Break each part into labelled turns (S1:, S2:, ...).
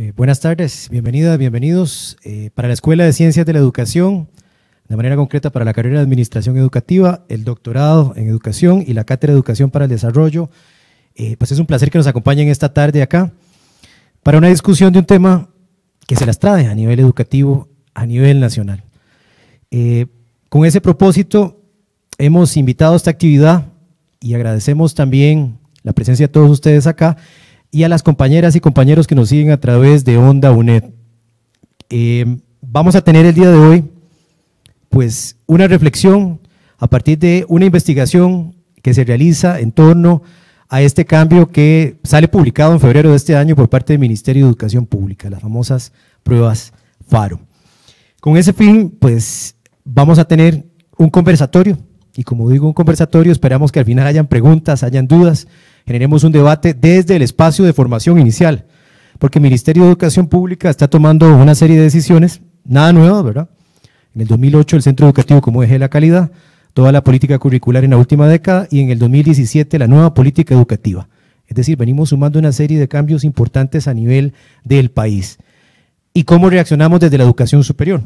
S1: Eh,
S2: buenas tardes,
S1: bienvenidas, bienvenidos eh, para la Escuela de Ciencias de la Educación, de manera concreta para la carrera de Administración Educativa, el doctorado en Educación y la Cátedra de Educación para el Desarrollo. Eh, pues es un placer que nos acompañen esta tarde acá para una discusión de un tema que se las trae a nivel educativo, a nivel nacional. con ese propósito, hemos invitado a esta actividad y agradecemos también la presencia de todos ustedes acá y a las compañeras y compañeros que nos siguen a través de Onda UNED. Eh, vamos a tener el día de hoy pues una reflexión a partir de una investigación que se realiza en torno a este cambio que sale publicado en febrero de este año por parte del Ministerio de Educación Pública, las famosas pruebas FARO. Con ese fin, pues vamos a tener un conversatorio y como digo, un conversatorio, esperamos que al final hayan preguntas, hayan dudas, generemos un debate desde el espacio de formación inicial, porque el Ministerio de Educación Pública está tomando una serie de decisiones, nada nuevo, ¿verdad? En el 2008 el Centro Educativo como eje de la calidad, toda la política curricular en la última década y en el 2017 la nueva política educativa. Es decir, venimos sumando una serie de cambios importantes a nivel del país. ¿Y cómo reaccionamos desde la educación superior?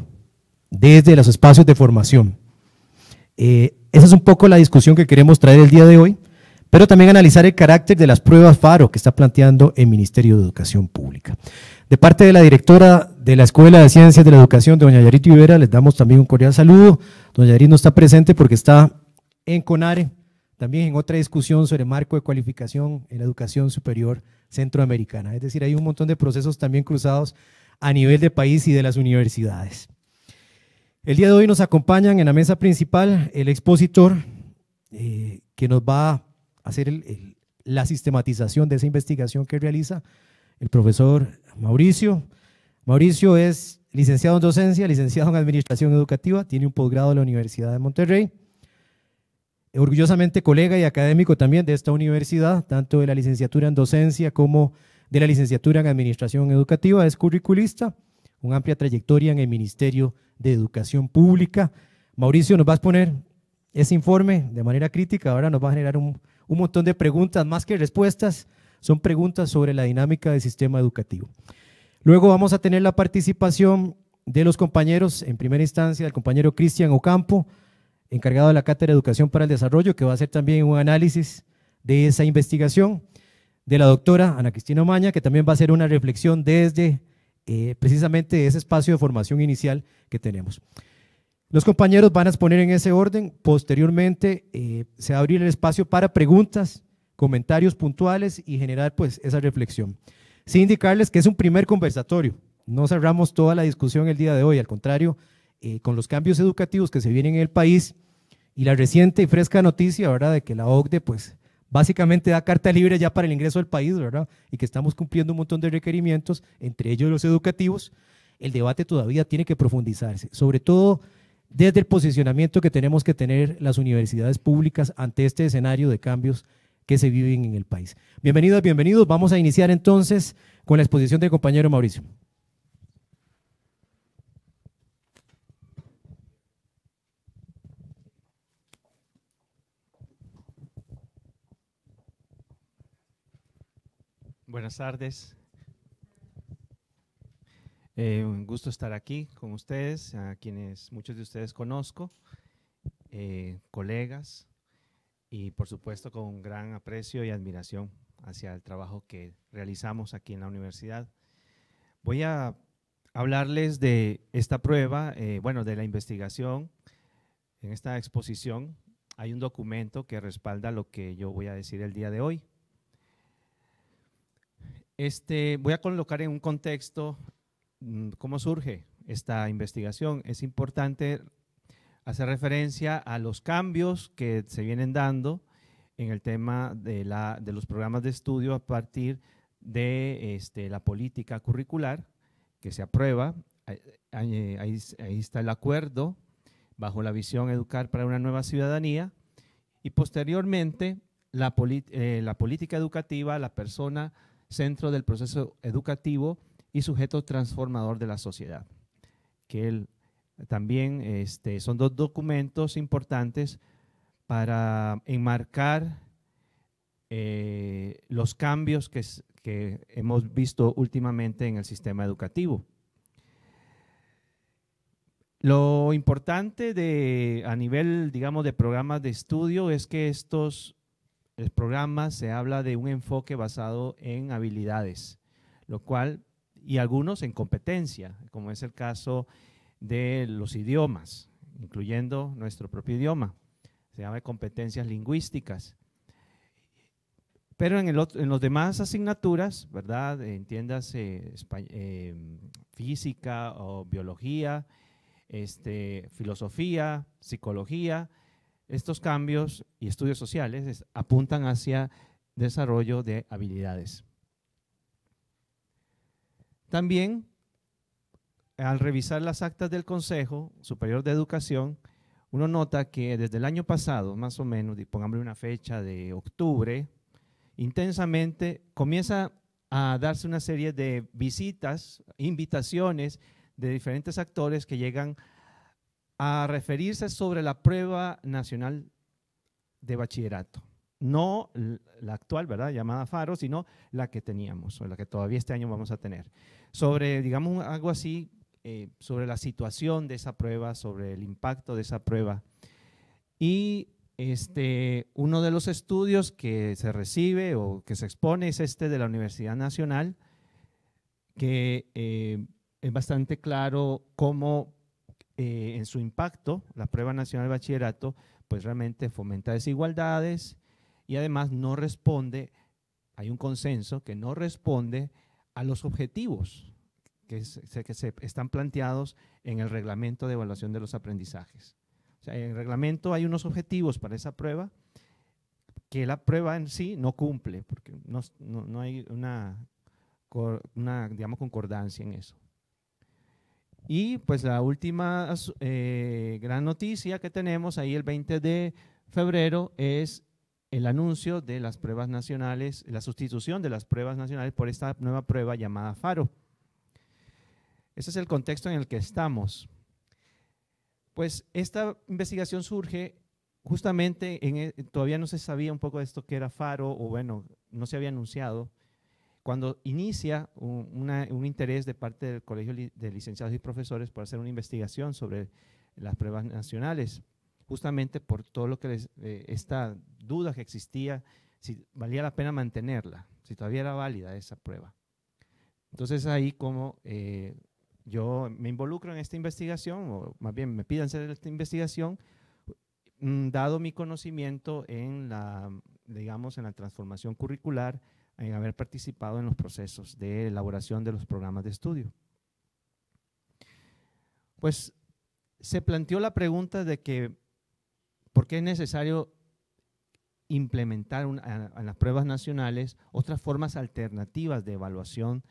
S1: Desde los espacios de formación. Eh, esa es un poco la discusión que queremos traer el día de hoy pero también analizar el carácter de las pruebas FARO que está planteando el Ministerio de Educación Pública. De parte de la directora de la Escuela de Ciencias de la Educación, doña Yarit Rivera, les damos también un cordial saludo. Doña Yarit no está presente porque está en CONARE, también en otra discusión sobre marco de cualificación en la educación superior centroamericana. Es decir, hay un montón de procesos también cruzados a nivel de país y de las universidades. El día de hoy nos acompañan en la mesa principal el expositor eh, que nos va a hacer la sistematización de esa investigación que realiza el profesor Mauricio. Mauricio es licenciado en docencia, licenciado en administración educativa, tiene un posgrado en la Universidad de Monterrey, orgullosamente colega y académico también de esta universidad, tanto de la licenciatura en docencia como de la licenciatura en administración educativa, es curriculista, una amplia trayectoria en el Ministerio de Educación Pública. Mauricio, nos va a poner ese informe de manera crítica, ahora nos va a generar un, un montón de preguntas, más que respuestas, son preguntas sobre la dinámica del sistema educativo. Luego vamos a tener la participación de los compañeros, en primera instancia, del compañero Cristian Ocampo, encargado de la Cátedra de Educación para el Desarrollo, que va a hacer también un análisis de esa investigación, de la doctora Ana Cristina Maña, que también va a hacer una reflexión desde eh, precisamente ese espacio de formación inicial que tenemos. Los compañeros van a exponer en ese orden. Posteriormente eh, se va a abrir el espacio para preguntas, comentarios puntuales y generar pues esa reflexión. Sin indicarles que es un primer conversatorio. No cerramos toda la discusión el día de hoy. Al contrario, eh, con los cambios educativos que se vienen en el país y la reciente y fresca noticia verdad, de que la OCDE pues básicamente da carta libre ya para el ingreso del país, ¿verdad? Y que estamos cumpliendo un montón de requerimientos, entre ellos los educativos, el debate todavía tiene que profundizarse. Sobre todo desde el posicionamiento que tenemos que tener las universidades públicas ante este escenario de cambios que se viven en el país. Bienvenidos, bienvenidos. Vamos a iniciar entonces con la exposición del compañero Mauricio.
S3: Buenas tardes. Eh, un gusto estar aquí con ustedes, a quienes muchos de ustedes conozco, eh, colegas, y por supuesto con un gran aprecio y admiración hacia el trabajo que realizamos aquí en la universidad. Voy a hablarles de esta prueba, eh, bueno, de la investigación. En esta exposición hay un documento que respalda lo que yo voy a decir el día de hoy. Este, voy a colocar en un contexto Mm, cómo surge esta investigación. Es importante hacer referencia a los cambios que se vienen dando en el tema de, los programas de estudio a partir de este, la política curricular que se aprueba. Ahí, está el acuerdo bajo la visión Educar para una nueva ciudadanía y posteriormente la eh, política educativa, la persona, centro del proceso educativo y sujeto transformador de la sociedad. Que él también este, son dos documentos importantes para enmarcar eh, los cambios que, hemos visto últimamente en el sistema educativo. Lo importante de, a nivel, digamos, de programas de estudio es que estos programas se habla de un enfoque basado en habilidades, lo cual y algunos en competencia, como es el caso de los idiomas, incluyendo nuestro propio idioma. Se llama competencias lingüísticas. Pero en, el los demás asignaturas, ¿verdad? Entiéndase eh, física o biología, este, filosofía, psicología, estos cambios y estudios sociales apuntan hacia desarrollo de habilidades. También, al revisar las actas del Consejo Superior de Educación, uno nota que desde el año pasado, más o menos, pongámosle una fecha de octubre, intensamente comienza a darse una serie de visitas, invitaciones de diferentes actores que llegan a referirse sobre la prueba nacional de bachillerato. No la actual, ¿verdad? Llamada Faro, sino la que teníamos, o la que todavía este año vamos a tener sobre, digamos, algo así, eh, sobre la situación de esa prueba, sobre el impacto de esa prueba. Y este, uno de los estudios que se recibe o que se expone es este de la Universidad Nacional, que eh, es bastante claro cómo eh, en su impacto la prueba nacional de bachillerato pues realmente fomenta desigualdades y además no responde, hay un consenso que no responde a los objetivos que, se, están planteados en el reglamento de evaluación de los aprendizajes. O sea, en el reglamento hay unos objetivos para esa prueba que la prueba en sí no cumple, porque no, hay una, una, digamos, concordancia en eso. Y pues la última eh, gran noticia que tenemos ahí el 20 de febrero es el anuncio de las pruebas nacionales, la sustitución de las pruebas nacionales por esta nueva prueba llamada FARO. Ese es el contexto en el que estamos. Pues esta investigación surge justamente, en, e, todavía no se sabía un poco de esto que era FARO, o bueno, no se había anunciado, cuando inicia un, interés de parte del Colegio de Licenciados y Profesores por hacer una investigación sobre las pruebas nacionales, justamente por todo lo que les, eh, duda que existía, si valía la pena mantenerla, si todavía era válida esa prueba. Entonces ahí como eh, yo me involucro en esta investigación, o más bien me piden hacer esta investigación, mm, dado mi conocimiento en la, digamos, en la transformación curricular, en haber participado en los procesos de elaboración de los programas de estudio. Pues se planteó la pregunta de que, ¿por qué es necesario implementar en las pruebas nacionales otras formas alternativas de evaluación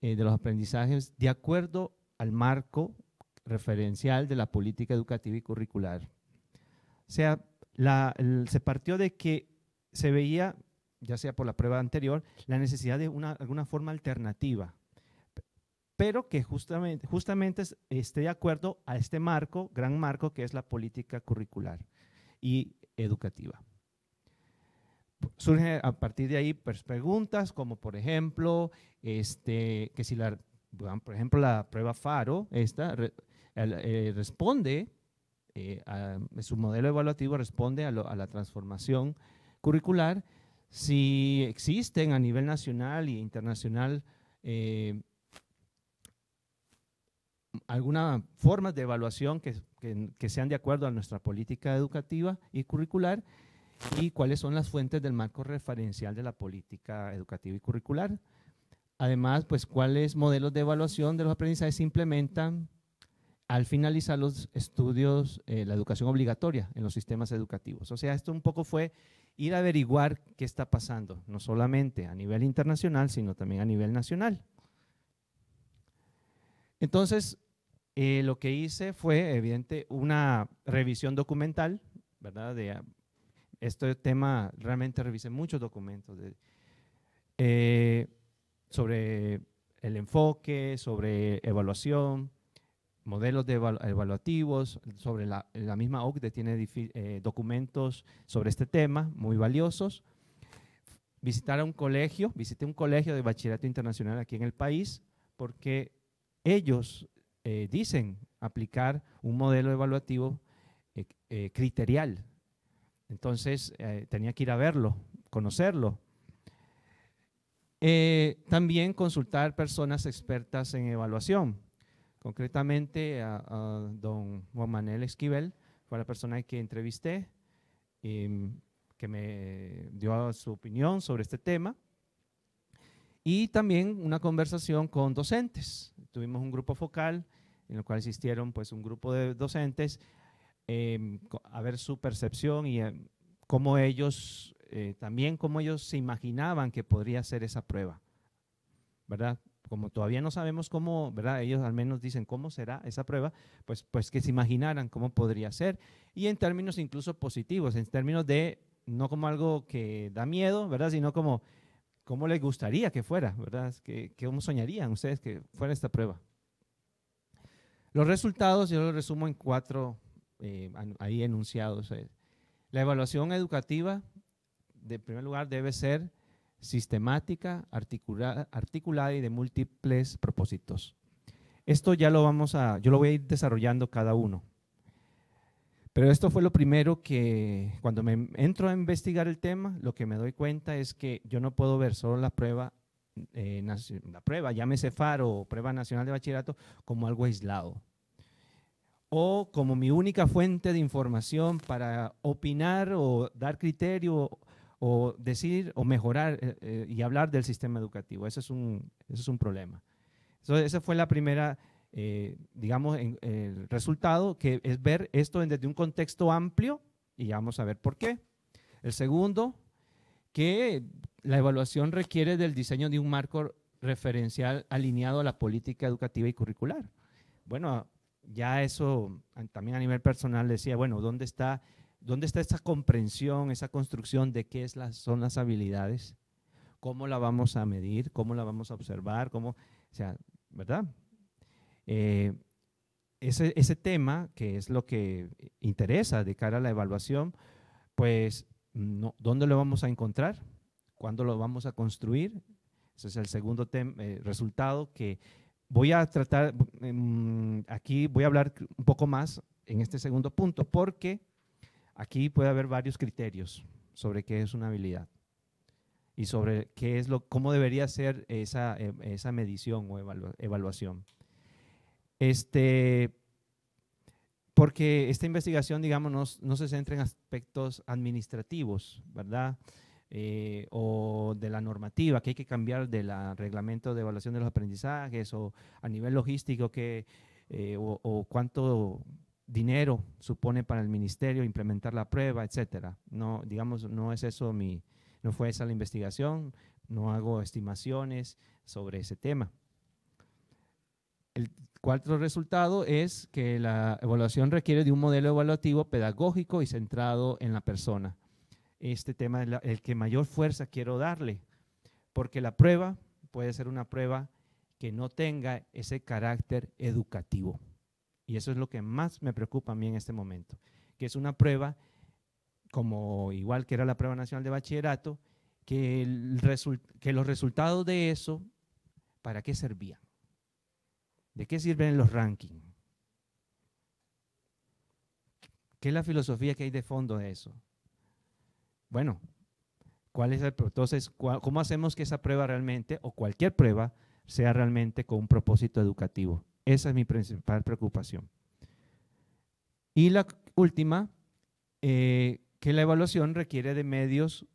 S3: eh, de los aprendizajes de acuerdo al marco referencial de la política educativa y curricular. O sea, se partió de que se veía, ya sea por la prueba anterior, la necesidad de una, alguna forma alternativa, pero que justamente, justamente esté de acuerdo a este marco, gran marco que es la política curricular y educativa surgen a partir de ahí pues, preguntas como, por ejemplo, este, que si la, por ejemplo, la prueba FARO, esta, eh, responde, eh, su modelo evaluativo responde a, la transformación curricular, si existen a nivel nacional e internacional eh, algunas formas de evaluación que, que, sean de acuerdo a nuestra política educativa y curricular y cuáles son las fuentes del marco referencial de la política educativa y curricular. Además, pues cuáles modelos de evaluación de los aprendizajes se implementan al finalizar los estudios, eh, la educación obligatoria en los sistemas educativos. O sea, esto un poco fue ir a averiguar qué está pasando, no solamente a nivel internacional, sino también a nivel nacional. Entonces, eh, lo que hice fue, evidente, una revisión documental, ¿verdad? De este tema realmente revisé muchos documentos eh, sobre el enfoque, sobre evaluación, modelos evaluativos, sobre la, misma OCDE tiene eh, documentos sobre este tema muy valiosos. Visitar a un colegio, visité un colegio de bachillerato internacional aquí en el país porque ellos eh, dicen aplicar un modelo evaluativo criterial entonces eh, tenía que ir a verlo, conocerlo. Eh, también consultar personas expertas en evaluación. Concretamente a, don Juan Manuel Esquivel fue la persona que entrevisté, y em, que me dio su opinión sobre este tema. Y también una conversación con docentes. Tuvimos un grupo focal en el cual asistieron pues, un grupo de docentes Em, a ver su percepción y em, cómo ellos, eh, también cómo ellos se imaginaban que podría ser esa prueba, ¿verdad? Como todavía no sabemos cómo, ¿verdad? Ellos al menos dicen cómo será esa prueba, pues, pues que se imaginaran cómo podría ser. Y en términos incluso positivos, en términos de no como algo que da miedo, ¿verdad? Sino como cómo les gustaría que fuera, ¿verdad? Que, ¿Cómo soñarían ustedes que fuera esta prueba? Los resultados yo los resumo en cuatro eh, ahí enunciados. La evaluación educativa, de primer lugar, debe ser sistemática, articulada y de múltiples propósitos. Esto ya lo vamos a, yo lo voy a ir desarrollando cada uno. Pero esto fue lo primero que cuando me entro a investigar el tema, lo que me doy cuenta es que yo no puedo ver solo la prueba, eh, la prueba llámese FARO o prueba nacional de bachillerato, como algo aislado como mi única fuente de información para opinar o dar criterio o decir o mejorar eh, eh, y hablar del sistema educativo. Ese es un, es un problema. Entonces, esa fue la primera, eh, digamos, el resultado, que es ver esto desde un contexto amplio y ya vamos a ver por qué. El segundo, que la evaluación requiere del diseño de un marco referencial alineado a la política educativa y curricular. Bueno, ya eso también a nivel personal decía, bueno, ¿dónde está, dónde está esa comprensión, esa construcción de qué es las, son las habilidades? ¿Cómo la vamos a medir? ¿Cómo la vamos a observar? ¿Cómo, o sea, ¿verdad? Eh, ese, ese tema, que es lo que interesa de cara a la evaluación, pues, no, ¿dónde lo vamos a encontrar? ¿Cuándo lo vamos a construir? Ese es el segundo eh, resultado que voy a tratar, em, aquí voy a hablar un poco más en este segundo punto, porque aquí puede haber varios criterios sobre qué es una habilidad y sobre qué es lo, cómo debería ser esa, em, esa medición o evaluación. Este, porque esta investigación, digamos, no, no, se centra en aspectos administrativos, ¿verdad? Eh, o de la normativa que hay que cambiar del reglamento de evaluación de los aprendizajes o a nivel logístico eh, o, cuánto dinero supone para el ministerio implementar la prueba, etcétera. No, digamos, no es eso mi, no fue esa la investigación, no hago estimaciones sobre ese tema. El cuarto resultado es que la evaluación requiere de un modelo evaluativo pedagógico y centrado en la persona este tema el que mayor fuerza quiero darle, porque la prueba puede ser una prueba que no tenga ese carácter educativo. Y eso es lo que más me preocupa a mí en este momento, que es una prueba, como igual que era la prueba nacional de bachillerato, que, el que los resultados de eso, ¿para qué servían? ¿De qué sirven los rankings? ¿Qué es la filosofía que hay de fondo de eso? Bueno, ¿cuál es el, entonces, ¿cómo hacemos que esa prueba realmente, o cualquier prueba, sea realmente con un propósito educativo? Esa es mi principal preocupación. Y la última, eh, que la evaluación requiere de medios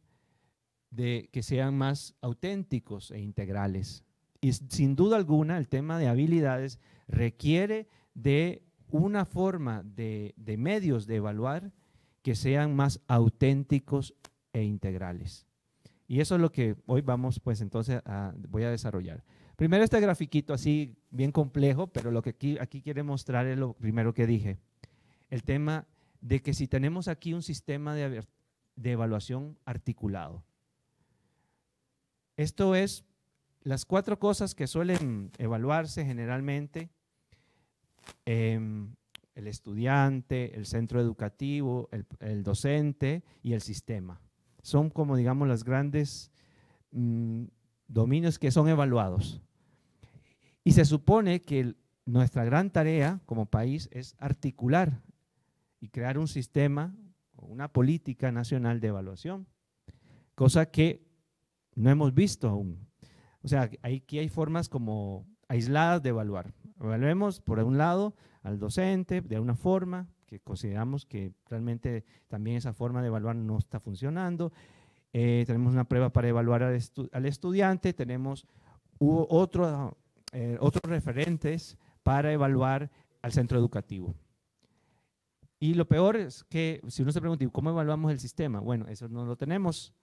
S3: de, que sean más auténticos e integrales. Y sin duda alguna, el tema de habilidades requiere de una forma de medios de evaluar que sean más auténticos e integrales. Y eso es lo que hoy vamos, pues entonces, voy a desarrollar. Primero este grafiquito así, bien complejo, pero lo que aquí, aquí quiere mostrar es lo primero que dije. El tema de que si tenemos aquí un sistema de, evaluación articulado. Esto es las cuatro cosas que suelen evaluarse generalmente. Em, el estudiante, el centro educativo, el, docente y el sistema. Son como, digamos, los grandes mm, dominios que son evaluados. Y se supone que nuestra gran tarea como país es articular y crear un sistema, o una política nacional de evaluación, cosa que no hemos visto aún. O sea, aquí hay formas como aisladas de evaluar. Evaluemos, por un lado, al docente de una forma que consideramos que realmente también esa forma de evaluar no está funcionando. Eh, tenemos una prueba para evaluar al, estudiante, tenemos otro, eh, otros referentes para evaluar al centro educativo. Y lo peor es que, si uno se pregunta, ¿cómo evaluamos el sistema? Bueno, eso no lo tenemos.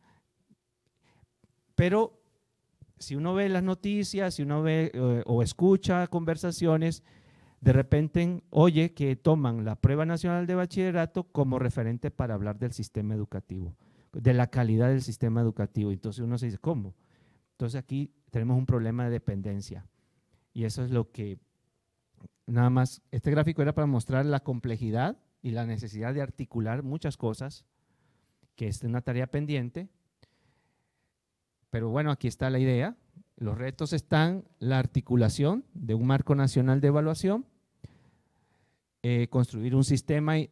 S3: Pero si uno ve las noticias, si uno ve eh, o escucha conversaciones, de repente oye que toman la prueba nacional de bachillerato como referente para hablar del sistema educativo, de la calidad del sistema educativo. Entonces uno se dice, ¿cómo? Entonces aquí tenemos un problema de dependencia. Y eso es lo que, nada más, este gráfico era para mostrar la complejidad y la necesidad de articular muchas cosas, que es una tarea pendiente. Pero bueno, aquí está la idea. Los retos están la articulación de un marco nacional de evaluación, eh, construir un sistema de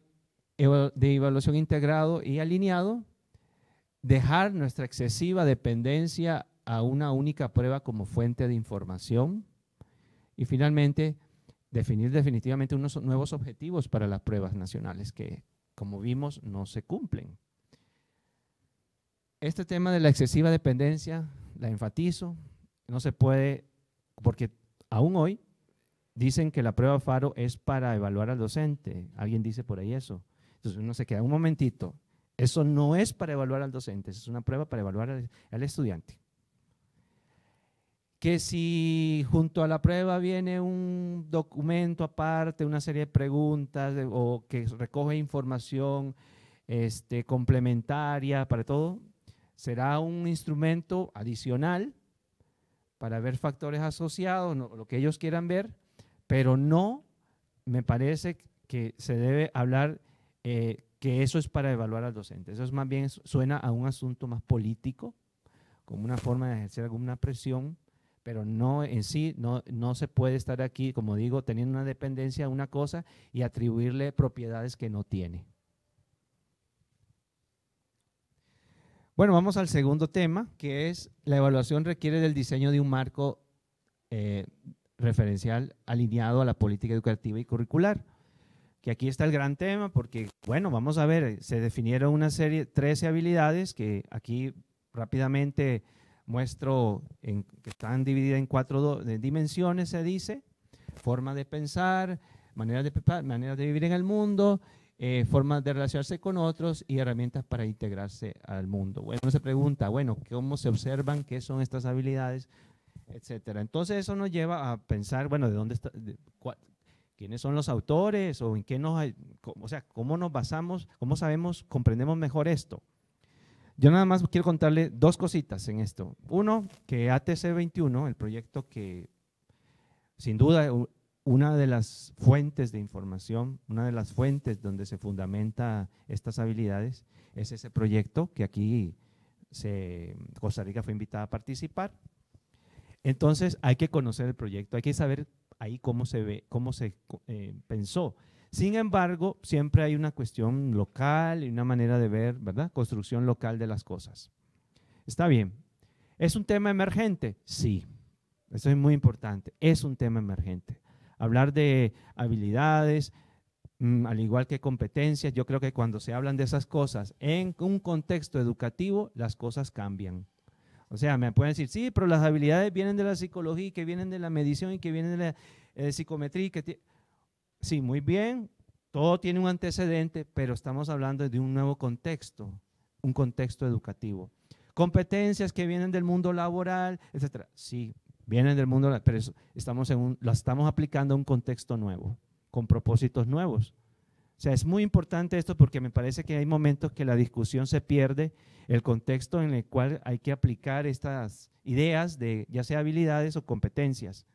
S3: evaluación integrado y alineado, dejar nuestra excesiva dependencia a una única prueba como fuente de información y finalmente definir definitivamente unos nuevos objetivos para las pruebas nacionales que, como vimos, no se cumplen. Este tema de la excesiva dependencia la enfatizo no se puede, porque aún hoy dicen que la prueba FARO es para evaluar al docente. Alguien dice por ahí eso. Entonces uno se queda un momentito. Eso no es para evaluar al docente, es una prueba para evaluar al, estudiante. Que si junto a la prueba viene un documento aparte, una serie de preguntas o que recoge información este, complementaria para todo, será un instrumento adicional para ver factores asociados, lo que ellos quieran ver, pero no me parece que se debe hablar eh, que eso es para evaluar al docente. Eso es más bien suena a un asunto más político, como una forma de ejercer alguna presión, pero no en sí, no, no se puede estar aquí, como digo, teniendo una dependencia a una cosa y atribuirle propiedades que no tiene. Bueno, vamos al segundo tema, que es la evaluación requiere del diseño de un marco eh, referencial alineado a la política educativa y curricular. Que aquí está el gran tema, porque, bueno, vamos a ver, se definieron una serie, 13 habilidades que aquí rápidamente muestro que están divididas en cuatro dimensiones, se dice, forma de pensar, manera de, manera de vivir en el mundo, eh, formas de relacionarse con otros y herramientas para integrarse al mundo. Bueno, uno se pregunta, bueno, ¿cómo se observan? ¿Qué son estas habilidades? Etcétera. Entonces eso nos lleva a pensar, bueno, ¿de dónde está? ¿Quiénes son los autores? ¿O en qué nos, o sea, cómo nos basamos? ¿Cómo sabemos, comprendemos mejor esto? Yo nada más quiero contarle dos cositas en esto. Uno, que ATC21, el proyecto que sin duda una de las fuentes de información, una de las fuentes donde se fundamenta estas habilidades es ese proyecto que aquí se, Costa Rica fue invitada a participar. Entonces hay que conocer el proyecto, hay que saber ahí cómo se ve, cómo se eh, pensó. Sin embargo, siempre hay una cuestión local y una manera de ver, ¿verdad? Construcción local de las cosas. Está bien. ¿Es un tema emergente? Sí. Eso es muy importante. Es un tema emergente hablar de habilidades, mm, al igual que competencias, yo creo que cuando se hablan de esas cosas en un contexto educativo, las cosas cambian. O sea, me pueden decir, sí, pero las habilidades vienen de la psicología, y que vienen de la medición y que vienen de la eh, psicometría. sí, muy bien, todo tiene un antecedente, pero estamos hablando de un nuevo contexto, un contexto educativo. Competencias que vienen del mundo laboral, etcétera. Sí, Vienen del mundo, pero estamos en estamos aplicando a un contexto nuevo, con propósitos nuevos. O sea, es muy importante esto porque me parece que hay momentos que la discusión se pierde, el contexto en el cual hay que aplicar estas ideas de ya sea habilidades o competencias.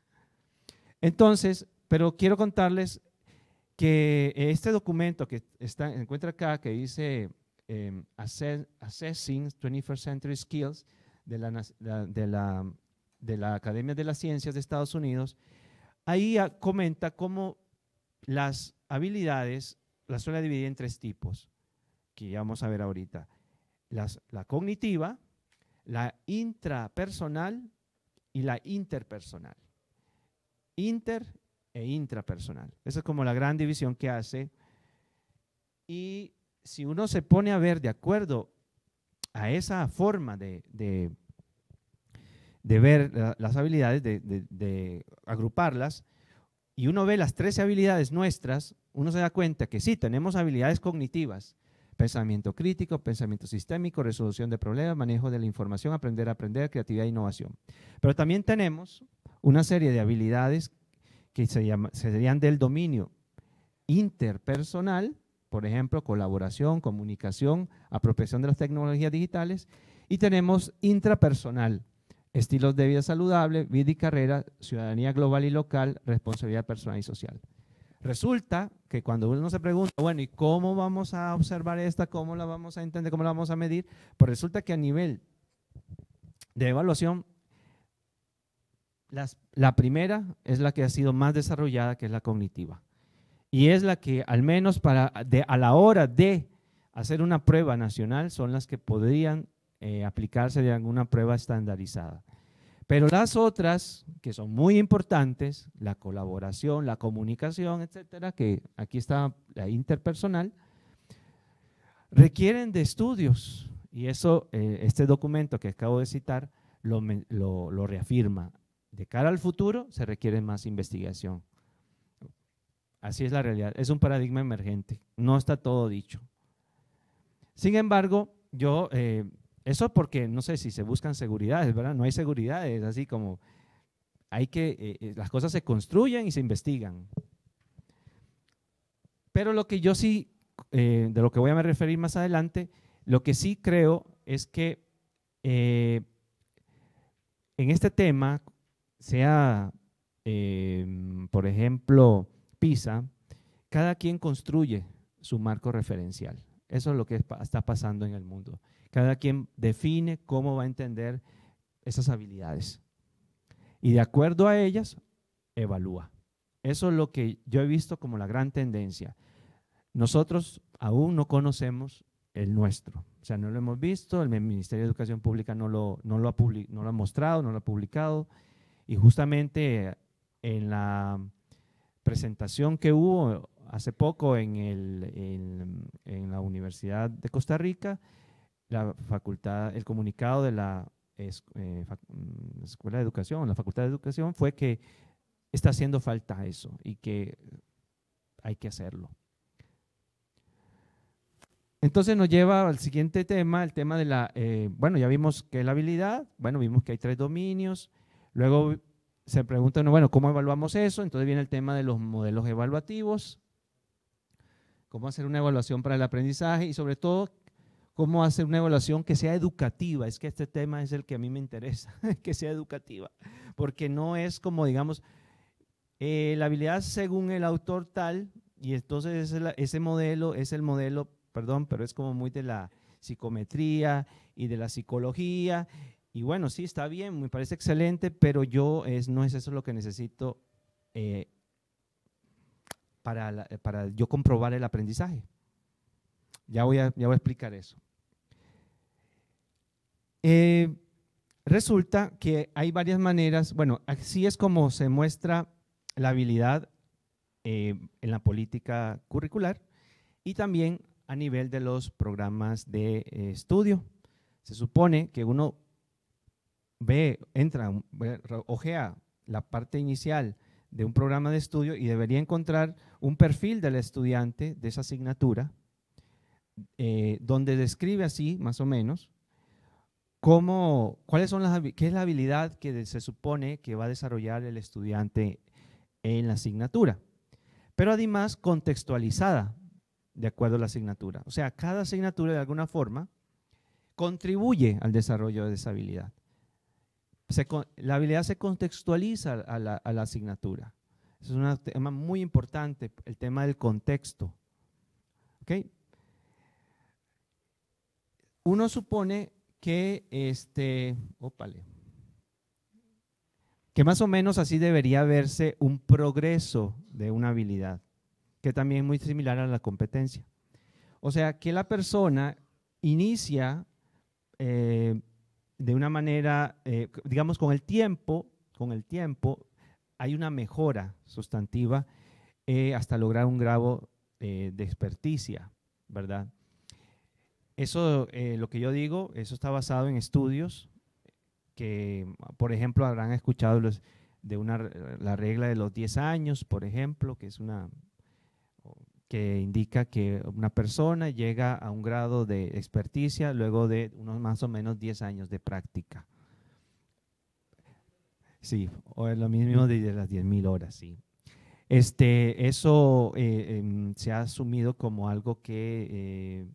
S3: Entonces, pero quiero contarles que este documento que está, encuentra acá, que dice em, Assessing 21st Century Skills de la, de la de la Academia de las Ciencias de Estados Unidos, ahí comenta cómo las habilidades las suele dividir en tres tipos, que ya vamos a ver ahorita. la cognitiva, la intrapersonal y la interpersonal. Inter e intrapersonal. Esa es como la gran división que hace. Y si uno se pone a ver de acuerdo a esa forma de, de ver las habilidades, de, agruparlas, y uno ve las 13 habilidades nuestras, uno se da cuenta que sí, tenemos habilidades cognitivas, pensamiento crítico, pensamiento sistémico, resolución de problemas, manejo de la información, aprender a aprender, creatividad e innovación. Pero también tenemos una serie de habilidades que se llama, serían del dominio interpersonal, por ejemplo, colaboración, comunicación, apropiación de las tecnologías digitales, y tenemos intrapersonal, estilos de vida saludable, vida y carrera, ciudadanía global y local, responsabilidad personal y social. Resulta que cuando uno se pregunta, bueno, ¿y cómo vamos a observar esta? ¿Cómo la vamos a entender? ¿Cómo la vamos a medir? Pues resulta que a nivel de evaluación, la primera es la que ha sido más desarrollada, que es la cognitiva. Y es la que, al menos para a la hora de hacer una prueba nacional, son las que podrían eh, aplicarse de alguna prueba estandarizada. Pero las otras, que son muy importantes, la colaboración, la comunicación, etcétera, que aquí está la interpersonal, requieren de estudios. Y eso, eh, este documento que acabo de citar, lo, reafirma. De cara al futuro, se requiere más investigación. Así es la realidad. Es un paradigma emergente. No está todo dicho. Sin embargo, yo eh, eso porque, no sé, si se buscan seguridades, ¿verdad? No hay seguridades, así como hay que, eh, eh, las cosas se construyen y se investigan. Pero lo que yo sí, eh, de lo que voy a me referir más adelante, lo que sí creo es que en este tema, sea, por ejemplo, PISA, cada quien construye su marco referencial. Eso es lo que está pasando en el mundo. Cada quien define cómo va a entender esas habilidades. Y de acuerdo a ellas, evalúa. Eso es lo que yo he visto como la gran tendencia. Nosotros aún no conocemos el nuestro. O sea, no lo hemos visto, el Ministerio de Educación Pública no lo, ha, no lo ha mostrado, no lo ha publicado. Y justamente en la presentación que hubo hace poco en, en la Universidad de Costa Rica, la facultad, el comunicado de la eh, mm, Escuela de Educación, la Facultad de Educación, fue que está haciendo falta eso y que hay que hacerlo. Entonces nos lleva al siguiente tema, el tema de la, eh, bueno, ya vimos que es la habilidad, bueno, vimos que hay tres dominios, luego se pregunta bueno, ¿cómo evaluamos eso? Entonces viene el tema de los modelos evaluativos, cómo hacer una evaluación para el aprendizaje y sobre todo, cómo hacer una evaluación que sea educativa. Es que este tema es el que a mí me interesa, que sea educativa, porque no es como, digamos, eh, la habilidad según el autor tal, y entonces ese, modelo es el modelo, perdón, pero es como muy de la psicometría y de la psicología. Y bueno, sí, está bien, me parece excelente, pero yo es, no es eso lo que necesito eh, para, para yo comprobar el aprendizaje. Ya voy a, explicar eso. Eh, resulta que hay varias maneras, bueno, así es como se muestra la habilidad eh, en la política curricular y también a nivel de los programas de eh, estudio. Se supone que uno ve, entra, ojea la parte inicial de un programa de estudio y debería encontrar un perfil del estudiante de esa asignatura eh, donde describe así, más o menos, cómo, cuáles son las, qué es la habilidad que se supone que va a desarrollar el estudiante en la asignatura, pero además contextualizada de acuerdo a la asignatura. O sea, cada asignatura de alguna forma contribuye al desarrollo de esa habilidad. la habilidad se contextualiza a la, a la asignatura. Es un tema muy importante, el tema del contexto. ¿Okay? uno supone que este, que más o menos así debería verse un progreso de una habilidad, que también es muy similar a la competencia. O sea, que la persona inicia eh, de una manera, eh, digamos, con el tiempo, con el tiempo, hay una mejora sustantiva eh, hasta lograr un grado de experticia, ¿verdad? Eso, eh, lo que yo digo, eso está basado en estudios que, por ejemplo, habrán escuchado de una, la regla de los 10 años, por ejemplo, que es una que indica que una persona llega a un grado de experticia luego de unos más o menos 10 años de práctica. Sí, o es lo mismo de, las 10.000 horas, sí. Este, eso eh, em, se ha asumido como algo que eh,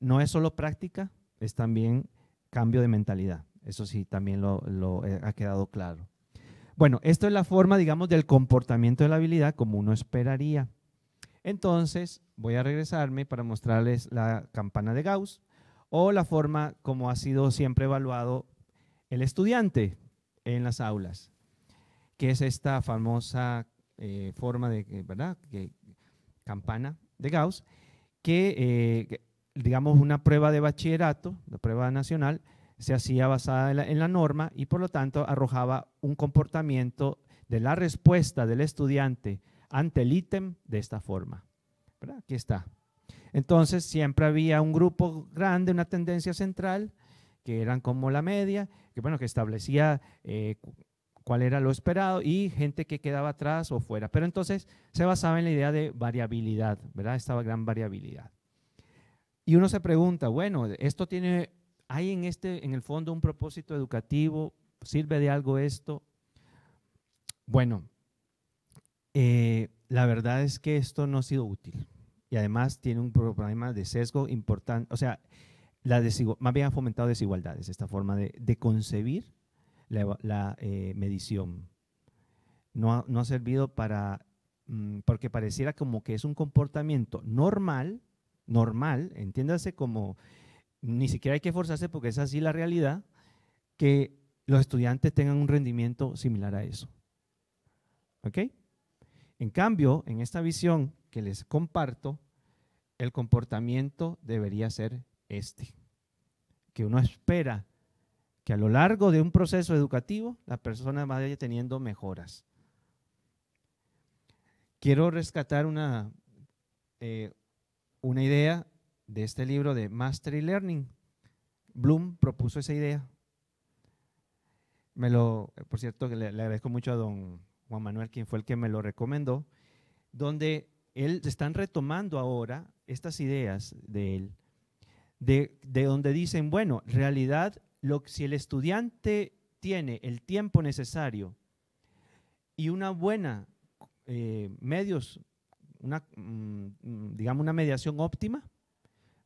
S3: no es solo práctica, es también cambio de mentalidad. Eso sí, también lo, eh, ha quedado claro. Bueno, esto es la forma, digamos, del comportamiento de la habilidad como uno esperaría. Entonces, voy a regresarme para mostrarles la campana de Gauss o la forma como ha sido siempre evaluado el estudiante en las aulas, que es esta famosa eh, forma de, eh, ¿verdad? campana de Gauss, que digamos, una prueba de bachillerato, la prueba nacional, se hacía basada en la, norma y por lo tanto arrojaba un comportamiento de la respuesta del estudiante ante el ítem de esta forma. ¿Verdad? Aquí está. Entonces siempre había un grupo grande, una tendencia central, que eran como la media, que bueno, que establecía eh, cuál era lo esperado y gente que quedaba atrás o fuera. Pero entonces se basaba en la idea de variabilidad, ¿verdad? Esta gran variabilidad. Y uno se pregunta, bueno, esto tiene, hay en este, en el fondo un propósito educativo, sirve de algo esto. Bueno, eh, la verdad es que esto no ha sido útil y además tiene un problema de sesgo importante, o sea, la más bien ha fomentado desigualdades esta forma de, concebir la, eh, medición. No ha, servido para, mm, porque pareciera como que es un comportamiento normal normal, entiéndase como ni siquiera hay que esforzarse porque es así la realidad, que los estudiantes tengan un rendimiento similar a eso. ¿Ok? En cambio, en esta visión que les comparto, el comportamiento debería ser este, que uno espera que a lo largo de un proceso educativo la persona vaya teniendo mejoras. Quiero rescatar una, eh, una idea de este libro de Mastery Learning. Bloom propuso esa idea. Me lo, por cierto, le, agradezco mucho a don Juan Manuel, quien fue el que me lo recomendó, donde él se están retomando ahora estas ideas de él, de, donde dicen, bueno, realidad, si el estudiante tiene el tiempo necesario y una buena eh, medios una, mm, digamos, una mediación óptima,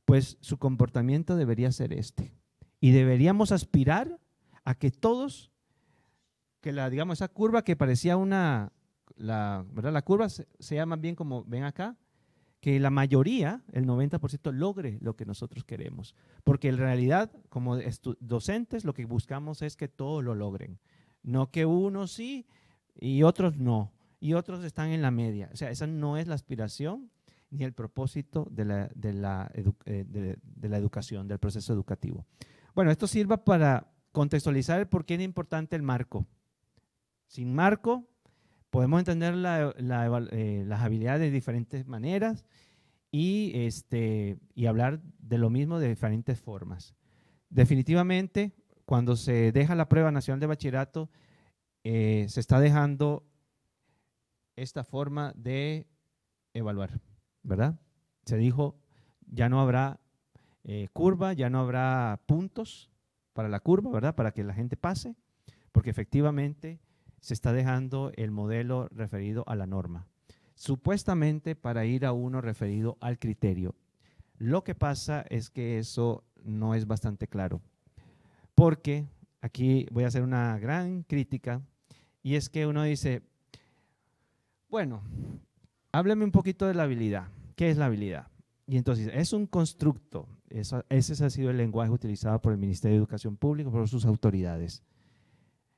S3: pues su comportamiento debería ser este. Y deberíamos aspirar a que todos, que la, digamos, esa curva que parecía una, la, ¿verdad? La curva se, llama bien como ven acá, que la mayoría, el 90%, logre lo que nosotros queremos. Porque en realidad, como docentes, lo que buscamos es que todos lo logren. No que unos sí y otros no y otros están en la media. O sea, esa no es la aspiración ni el propósito de la, de la, eh, de, la educación, del proceso educativo. Bueno, esto sirva para contextualizar el por qué es importante el marco. Sin marco, podemos entender la, eh, las habilidades de diferentes maneras y, este, y hablar de lo mismo de diferentes formas. Definitivamente, cuando se deja la prueba nacional de bachillerato, eh, se está dejando esta forma de evaluar, ¿verdad? Se dijo, ya no habrá eh, curva, ya no habrá puntos para la curva, ¿verdad? Para que la gente pase, porque efectivamente se está dejando el modelo referido a la norma, supuestamente para ir a uno referido al criterio. Lo que pasa es que eso no es bastante claro, porque aquí voy a hacer una gran crítica, y es que uno dice, bueno, háblame un poquito de la habilidad. ¿Qué es la habilidad? Y entonces, es un constructo. ese ha sido el lenguaje utilizado por el Ministerio de Educación Pública, por sus autoridades.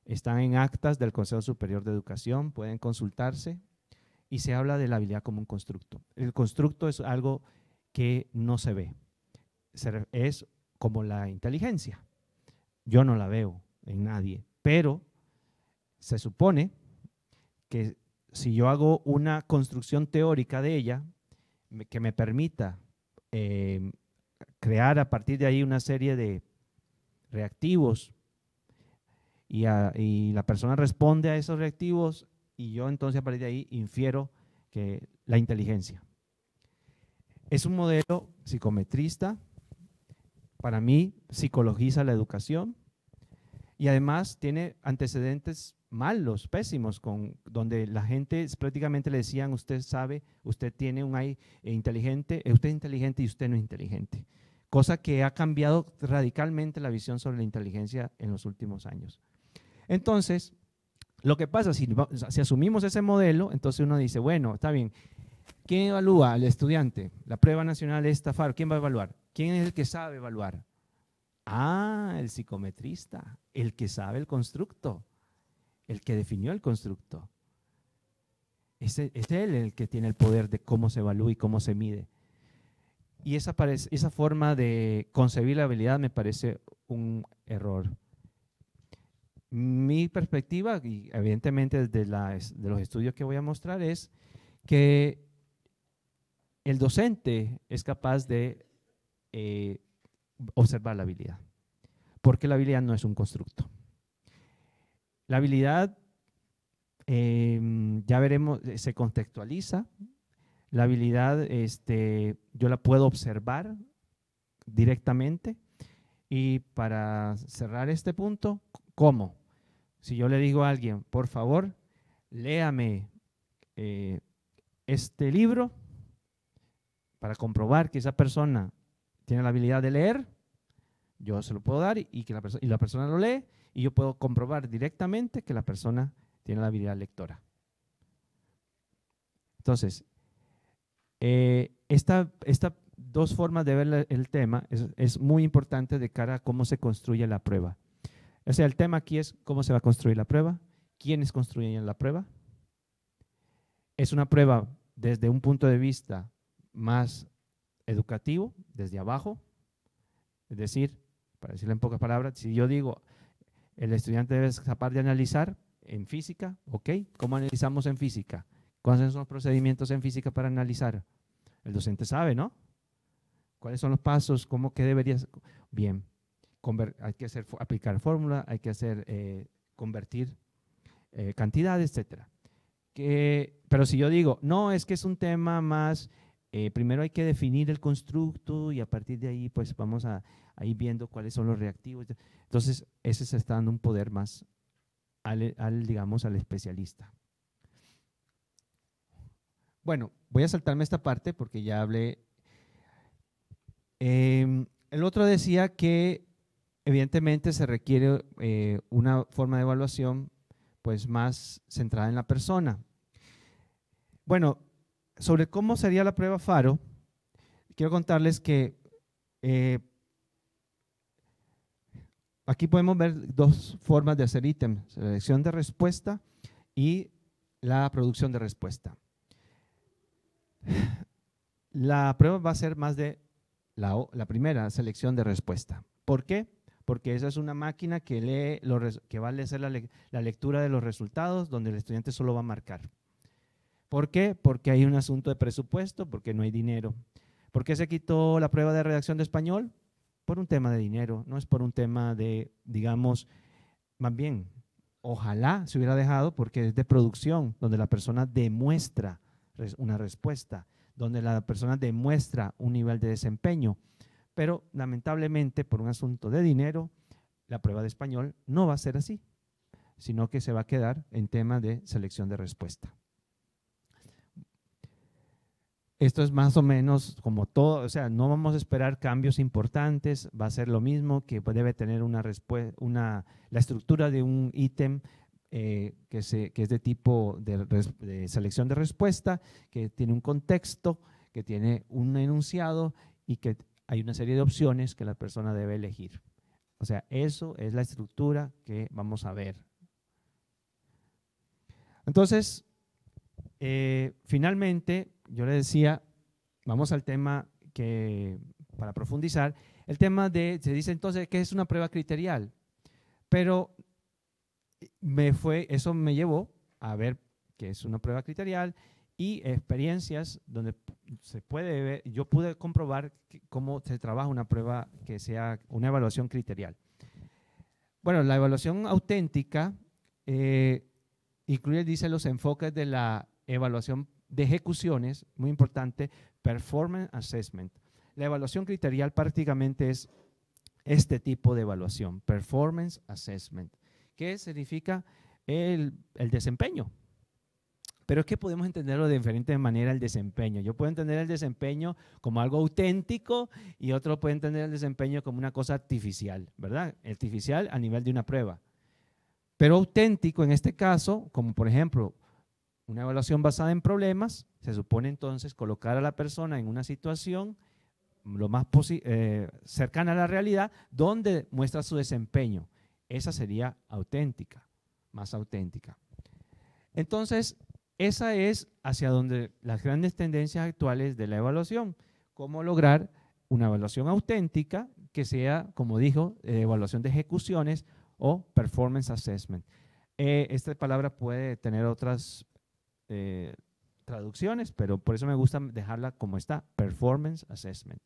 S3: Están en actas del Consejo Superior de Educación, pueden consultarse y se habla de la habilidad como un constructo. El constructo es algo que no se ve. es como la inteligencia. Yo no la veo en nadie, pero se supone que si yo hago una construcción teórica de ella que me permita em, crear a partir de ahí una serie de reactivos y, y, la persona responde a esos reactivos y yo entonces a partir de ahí infiero que la inteligencia. Es un modelo psicometrista, para mí psicologiza la educación, y además tiene antecedentes malos, pésimos, con, donde la gente prácticamente le decían, usted sabe, usted tiene un ahí eh, inteligente, eh, usted es inteligente y usted no es inteligente. Cosa que ha cambiado radicalmente la visión sobre la inteligencia en los últimos años. Entonces, lo que pasa, si, si asumimos ese modelo, entonces uno dice, bueno, está bien, ¿quién evalúa al estudiante? La prueba nacional es estafar, ¿quién va a evaluar? ¿Quién es el que sabe evaluar? Ah, el psicometrista, el que sabe el constructo, el que definió el constructo. Es, él el que tiene el poder de cómo se evalúa y cómo se mide. Y esa, esa forma de concebir la habilidad me parece un error. Mi perspectiva, y evidentemente desde de los estudios que voy a mostrar, es que el docente es capaz de eh, observar la habilidad, porque la habilidad no es un constructo. La habilidad, em, ya veremos, eh, se contextualiza. La habilidad, este, yo la puedo observar directamente. Y para cerrar este punto, ¿cómo? Si yo le digo a alguien, por favor, léame eh, este libro para comprobar que esa persona tiene la habilidad de leer, yo se lo puedo dar y, que la, y la persona lo lee y yo puedo comprobar directamente que la persona tiene la habilidad lectora. Entonces, eh, estas dos formas de ver el tema es, muy importante de cara a cómo se construye la prueba. O sea, el tema aquí es cómo se va a construir la prueba, quiénes construyen la prueba. Es una prueba desde un punto de vista más educativo, desde abajo, es decir, para decirlo en pocas palabras, si yo digo, el estudiante debe escapar de analizar en física, ¿ok? ¿Cómo analizamos en física? ¿Cuáles son los procedimientos en física para analizar? El docente sabe, ¿no? ¿Cuáles son los pasos? ¿Cómo que deberías? Bien, hay que hacer, aplicar fórmula, hay que hacer, eh, convertir eh, cantidades, etc. pero si yo digo, no, es que es un tema más eh, primero hay que definir el constructo y a partir de ahí pues vamos a, ir viendo cuáles son los reactivos. Entonces, ese se está dando un poder más al, digamos, al especialista. Bueno, voy a saltarme esta parte porque ya hablé. Em, el otro decía que evidentemente se requiere eh, una forma de evaluación pues más centrada en la persona. Bueno, sobre cómo sería la prueba Faro, quiero contarles que eh, aquí podemos ver dos formas de hacer ítem, selección de respuesta y la producción de respuesta. La prueba va a ser más de la, primera selección de respuesta. ¿Por qué? Porque esa es una máquina que, lee que va a leer la lectura de los resultados, donde el estudiante solo va a marcar. ¿Por qué? Porque hay un asunto de presupuesto, porque no hay dinero. ¿Por qué se quitó la prueba de redacción de español? Por un tema de dinero, no es por un tema de, digamos, más bien, ojalá se hubiera dejado porque es de producción, donde la persona demuestra una respuesta, donde la persona demuestra un nivel de desempeño. Pero lamentablemente, por un asunto de dinero, la prueba de español no va a ser así, sino que se va a quedar en tema de selección de respuesta. Esto es más o menos como todo, o sea, no vamos a esperar cambios importantes, va a ser lo mismo que pues, debe tener una la estructura de un ítem eh, que, se, es de tipo de, selección de respuesta, que tiene un contexto, que tiene un enunciado y que hay una serie de opciones que la persona debe elegir. O sea, eso es la estructura que vamos a ver. Entonces, eh, finalmente, yo le decía, vamos al tema que, para profundizar, el tema de, se dice entonces ¿qué es una prueba criterial, pero me fue, eso me llevó a ver qué es una prueba criterial y experiencias donde se puede ver, yo pude comprobar cómo se trabaja una prueba que sea una evaluación criterial. Bueno, la evaluación auténtica eh, incluye, dice, los enfoques de la evaluación de ejecuciones, muy importante, Performance Assessment. La evaluación criterial prácticamente es este tipo de evaluación, Performance Assessment, que significa el, el desempeño. Pero es que podemos entenderlo de diferentes maneras el desempeño. Yo puedo entender el desempeño como algo auténtico y otro puede entender el desempeño como una cosa artificial, ¿verdad? Artificial a nivel de una prueba. Pero auténtico en este caso, como por ejemplo una evaluación basada en problemas, se supone entonces colocar a la persona en una situación lo más eh, cercana a la realidad, donde muestra su desempeño. Esa sería auténtica, más auténtica. Entonces, esa es hacia donde las grandes tendencias actuales de la evaluación, cómo lograr una evaluación auténtica que sea, como dijo, eh, evaluación de ejecuciones o performance assessment. Eh, esta palabra puede tener otras eh, traducciones, pero por eso me gusta dejarla como está, Performance Assessment.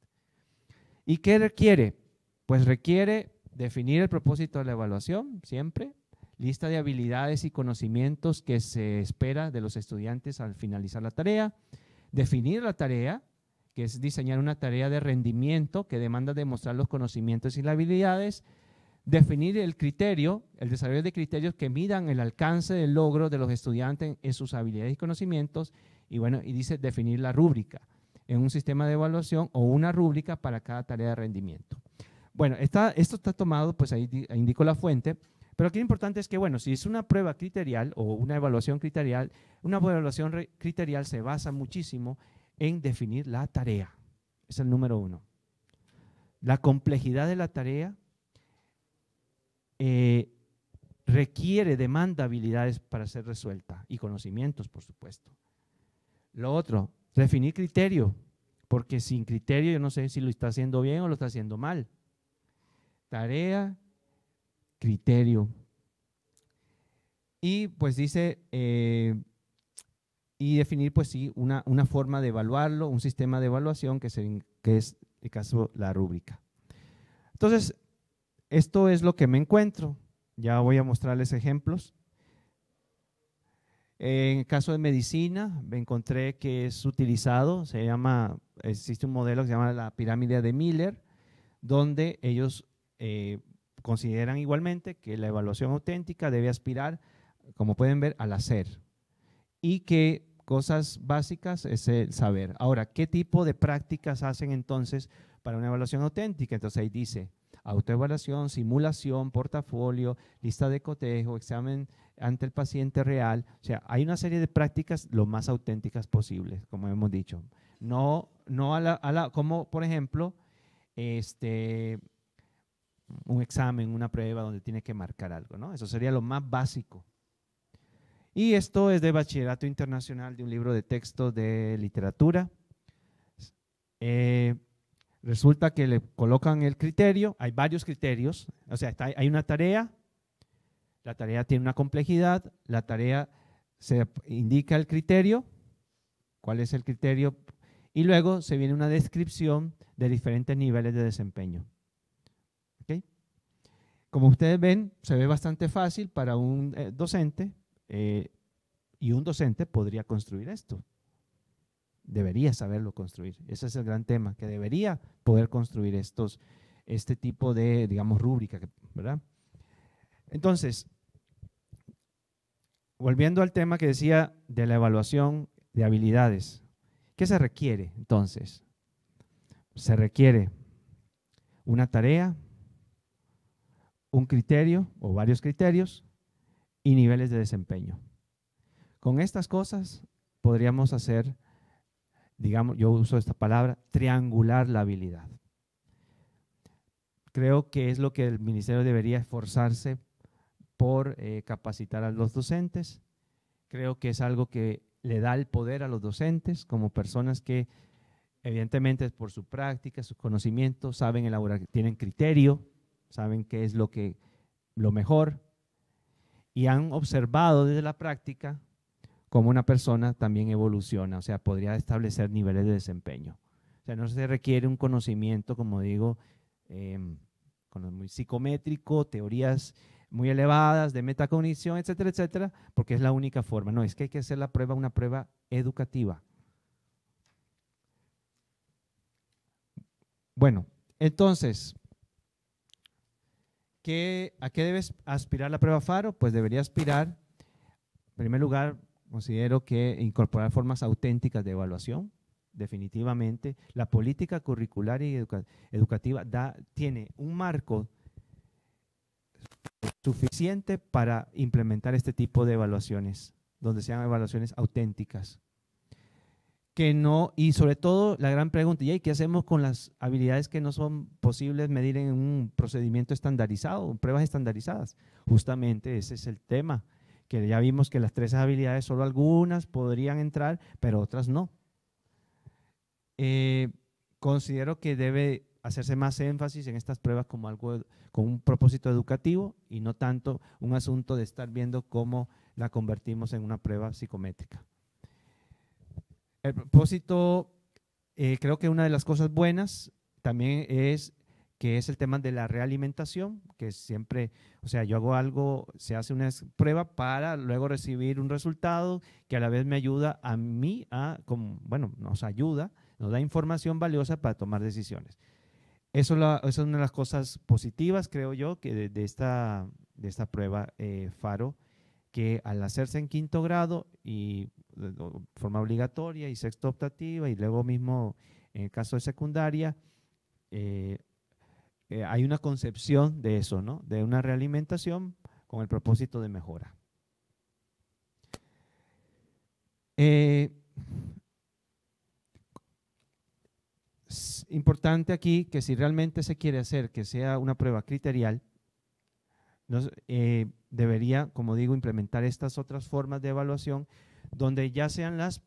S3: ¿Y qué requiere? Pues requiere definir el propósito de la evaluación, siempre, lista de habilidades y conocimientos que se espera de los estudiantes al finalizar la tarea, definir la tarea, que es diseñar una tarea de rendimiento que demanda demostrar los conocimientos y las habilidades, Definir el criterio, el desarrollo de criterios que midan el alcance del logro de los estudiantes en sus habilidades y conocimientos. Y bueno, y dice definir la rúbrica en un sistema de evaluación o una rúbrica para cada tarea de rendimiento. Bueno, esto está tomado, pues ahí indico la fuente, pero aquí lo importante es que, bueno, si es una prueba criterial o una evaluación criterial, una evaluación criterial se basa muchísimo en definir la tarea. Es el número uno. La complejidad de la tarea, eh, requiere, demanda habilidades para ser resuelta y conocimientos, por supuesto. Lo otro, definir criterio, porque sin criterio yo no sé si lo está haciendo bien o lo está haciendo mal. Tarea, criterio. Y pues dice, eh, y definir pues sí, una, forma de evaluarlo, un sistema de evaluación que es en, que el caso la rúbrica. Entonces, esto es lo que me encuentro. Ya voy a mostrarles ejemplos. En el caso de medicina, me encontré que es utilizado, se llama, existe un modelo que se llama la pirámide de Miller, donde ellos eh, consideran igualmente que la evaluación auténtica debe aspirar, como pueden ver, al hacer y que cosas básicas es el saber. Ahora, ¿qué tipo de prácticas hacen entonces para una evaluación auténtica? Entonces ahí dice, autoevaluación, simulación, portafolio, lista de cotejo, examen ante el paciente real. O sea, hay una serie de prácticas lo más auténticas posibles, como hemos dicho. No, no a la, como por ejemplo, este, un examen, una prueba donde tiene que marcar algo, ¿no? Eso sería lo más básico. Y esto es de Bachillerato Internacional, de un libro de texto de literatura. Eh, Resulta que le colocan el criterio, hay varios criterios, o sea, hay una tarea, la tarea tiene una complejidad, la tarea se indica el criterio, cuál es el criterio, y luego se viene una descripción de diferentes niveles de desempeño. Como ustedes ven, se ve bastante fácil para un eh, docente, eh, y un docente podría construir esto debería saberlo construir. Ese es el gran tema, que debería poder construir estos, este tipo de, digamos, rúbrica, Entonces, volviendo al tema que decía de la evaluación de habilidades, ¿qué se requiere entonces? Se requiere una tarea, un criterio o varios criterios y niveles de desempeño. Con estas cosas podríamos hacer digamos, yo uso esta palabra, triangular la habilidad. Creo que es lo que el ministerio debería esforzarse por eh, capacitar a los docentes. Creo que es algo que le da el poder a los docentes como personas que evidentemente por su práctica, su conocimiento, saben elaborar, tienen criterio, saben qué es lo, que, lo mejor y han observado desde la práctica como una persona también evoluciona, o sea, podría establecer niveles de desempeño. O sea, no se requiere un conocimiento, como digo, em, muy psicométrico, teorías muy elevadas de metacognición, etcétera, etcétera, porque es la única forma. No, es que hay que hacer la prueba una prueba educativa. Bueno, entonces, ¿a qué debe aspirar la prueba FARO? Pues debería aspirar, en primer lugar, Considero que incorporar formas auténticas de evaluación, definitivamente. La política curricular y educativa tiene un marco suficiente para implementar este tipo de evaluaciones, donde sean evaluaciones auténticas. Que no, y sobre todo la gran pregunta, ¿y qué hacemos con las habilidades que no son posibles medir en un procedimiento estandarizado, pruebas estandarizadas? Justamente ese es el tema que ya vimos que las tres habilidades solo algunas podrían entrar, pero otras no. Eh, considero que debe hacerse más énfasis en estas pruebas como algo con un propósito educativo y no tanto un asunto de estar viendo cómo la convertimos en una prueba psicométrica. El propósito, eh, creo que una de las cosas buenas también es que es el tema de la realimentación, que siempre, o sea, yo hago algo, se hace una prueba para luego recibir un resultado que a la vez me ayuda a mí, a, como, bueno, nos ayuda, nos da información valiosa para tomar decisiones. Eso, es una de las cosas positivas, creo yo, que de, esta, de esta prueba eh, FARO, que al hacerse en quinto grado y de, forma obligatoria y sexto optativa y luego mismo en el caso de secundaria, eh, eh, hay una concepción de eso, ¿no? De una realimentación con el propósito de mejora. es eh, importante aquí que si realmente se quiere hacer que sea una prueba criterial, eh, debería, como digo, implementar estas otras formas de evaluación donde ya sean las,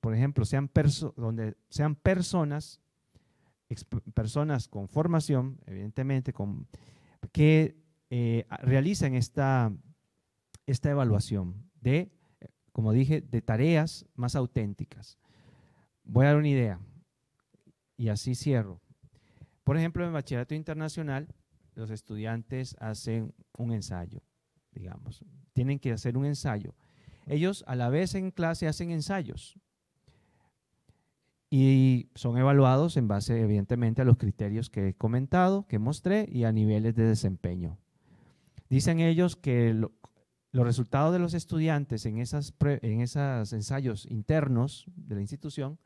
S3: por ejemplo, sean, donde sean personas personas con formación, evidentemente, con, que eh, realizan esta, esta evaluación de, como dije, de tareas más auténticas. Voy a dar una idea y así cierro. Por ejemplo, en bachillerato internacional, los estudiantes hacen un ensayo, digamos. Tienen que hacer un ensayo. Ellos a la vez en clase hacen ensayos, y son evaluados en base, evidentemente, a los criterios que he comentado, que mostré, y a niveles de desempeño. Dicen ellos que los resultados de los estudiantes en esos ensayos internos de la institución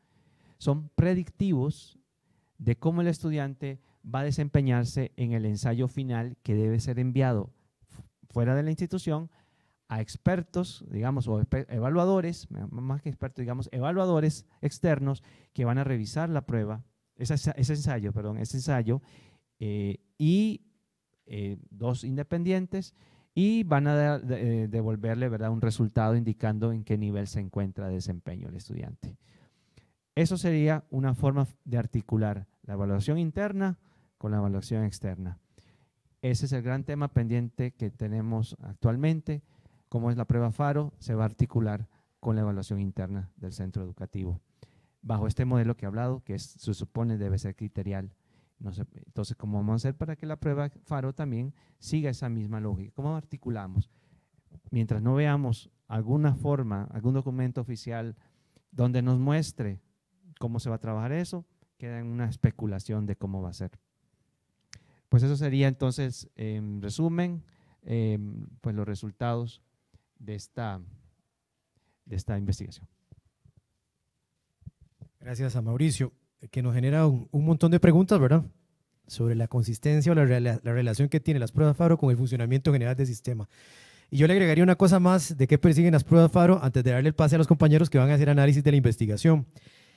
S3: son predictivos de cómo el estudiante va a desempeñarse en el ensayo final que debe ser enviado fuera de la institución a expertos, digamos, o evaluadores, más que expertos, digamos, evaluadores externos que van a revisar la prueba, ese, ensayo, perdón, ese ensayo, eh, y eh, dos independientes, y van a eh, devolverle, ¿verdad?, un resultado indicando en qué nivel se encuentra de desempeño el estudiante. Eso sería una forma de articular la evaluación interna con la evaluación externa. Ese es el gran tema pendiente que tenemos actualmente. ¿Cómo es la prueba FARO, se va a articular con la evaluación interna del centro educativo. Bajo este modelo que he hablado, que se supone debe ser criterial. entonces, ¿cómo vamos a hacer para que la prueba FARO también siga esa misma lógica? ¿Cómo articulamos? Mientras no veamos alguna forma, algún documento oficial donde nos muestre cómo se va a trabajar eso, queda en una especulación de cómo va a ser. Pues eso sería entonces, en resumen, em, pues los resultados de esta, investigación.
S1: Gracias a Mauricio, eh, que nos genera un, montón de preguntas, ¿verdad? Sobre la consistencia o la, la, relación que tienen las pruebas FARO con el funcionamiento general del sistema. Y yo le agregaría una cosa más de qué persiguen las pruebas FARO antes de darle el pase a los compañeros que van a hacer análisis de la investigación.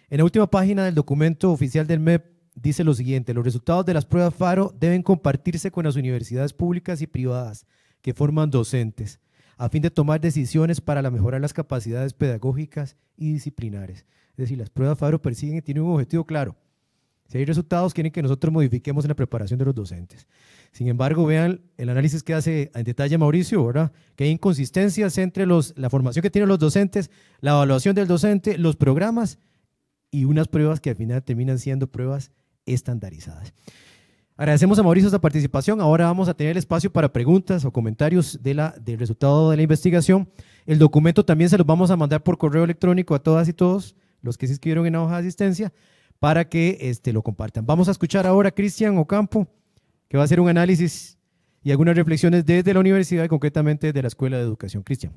S1: En la última página del documento oficial del MEP dice lo siguiente, los resultados de las pruebas FARO deben compartirse con las universidades públicas y privadas que forman docentes a fin de tomar decisiones para la mejorar las capacidades pedagógicas y disciplinares. Es decir, las pruebas FARO persiguen, y tienen un objetivo claro. Si hay resultados, quieren que nosotros modifiquemos en la preparación de los docentes. Sin embargo, vean el análisis que hace en detalle Mauricio, ¿verdad? Que hay inconsistencias entre los, la formación que tienen los docentes, la evaluación del docente, los programas y unas pruebas que al final terminan siendo pruebas estandarizadas. Agradecemos a Mauricio esta participación. Ahora vamos a tener espacio para preguntas o comentarios del resultado de la investigación. El documento también se los vamos a mandar por correo electrónico a todas y todos los que se inscribieron en la hoja de asistencia para que este, lo compartan. Vamos a escuchar ahora a Cristian Ocampo, que va a hacer un análisis y algunas reflexiones desde la universidad y concretamente de la Escuela de Educación. Cristian.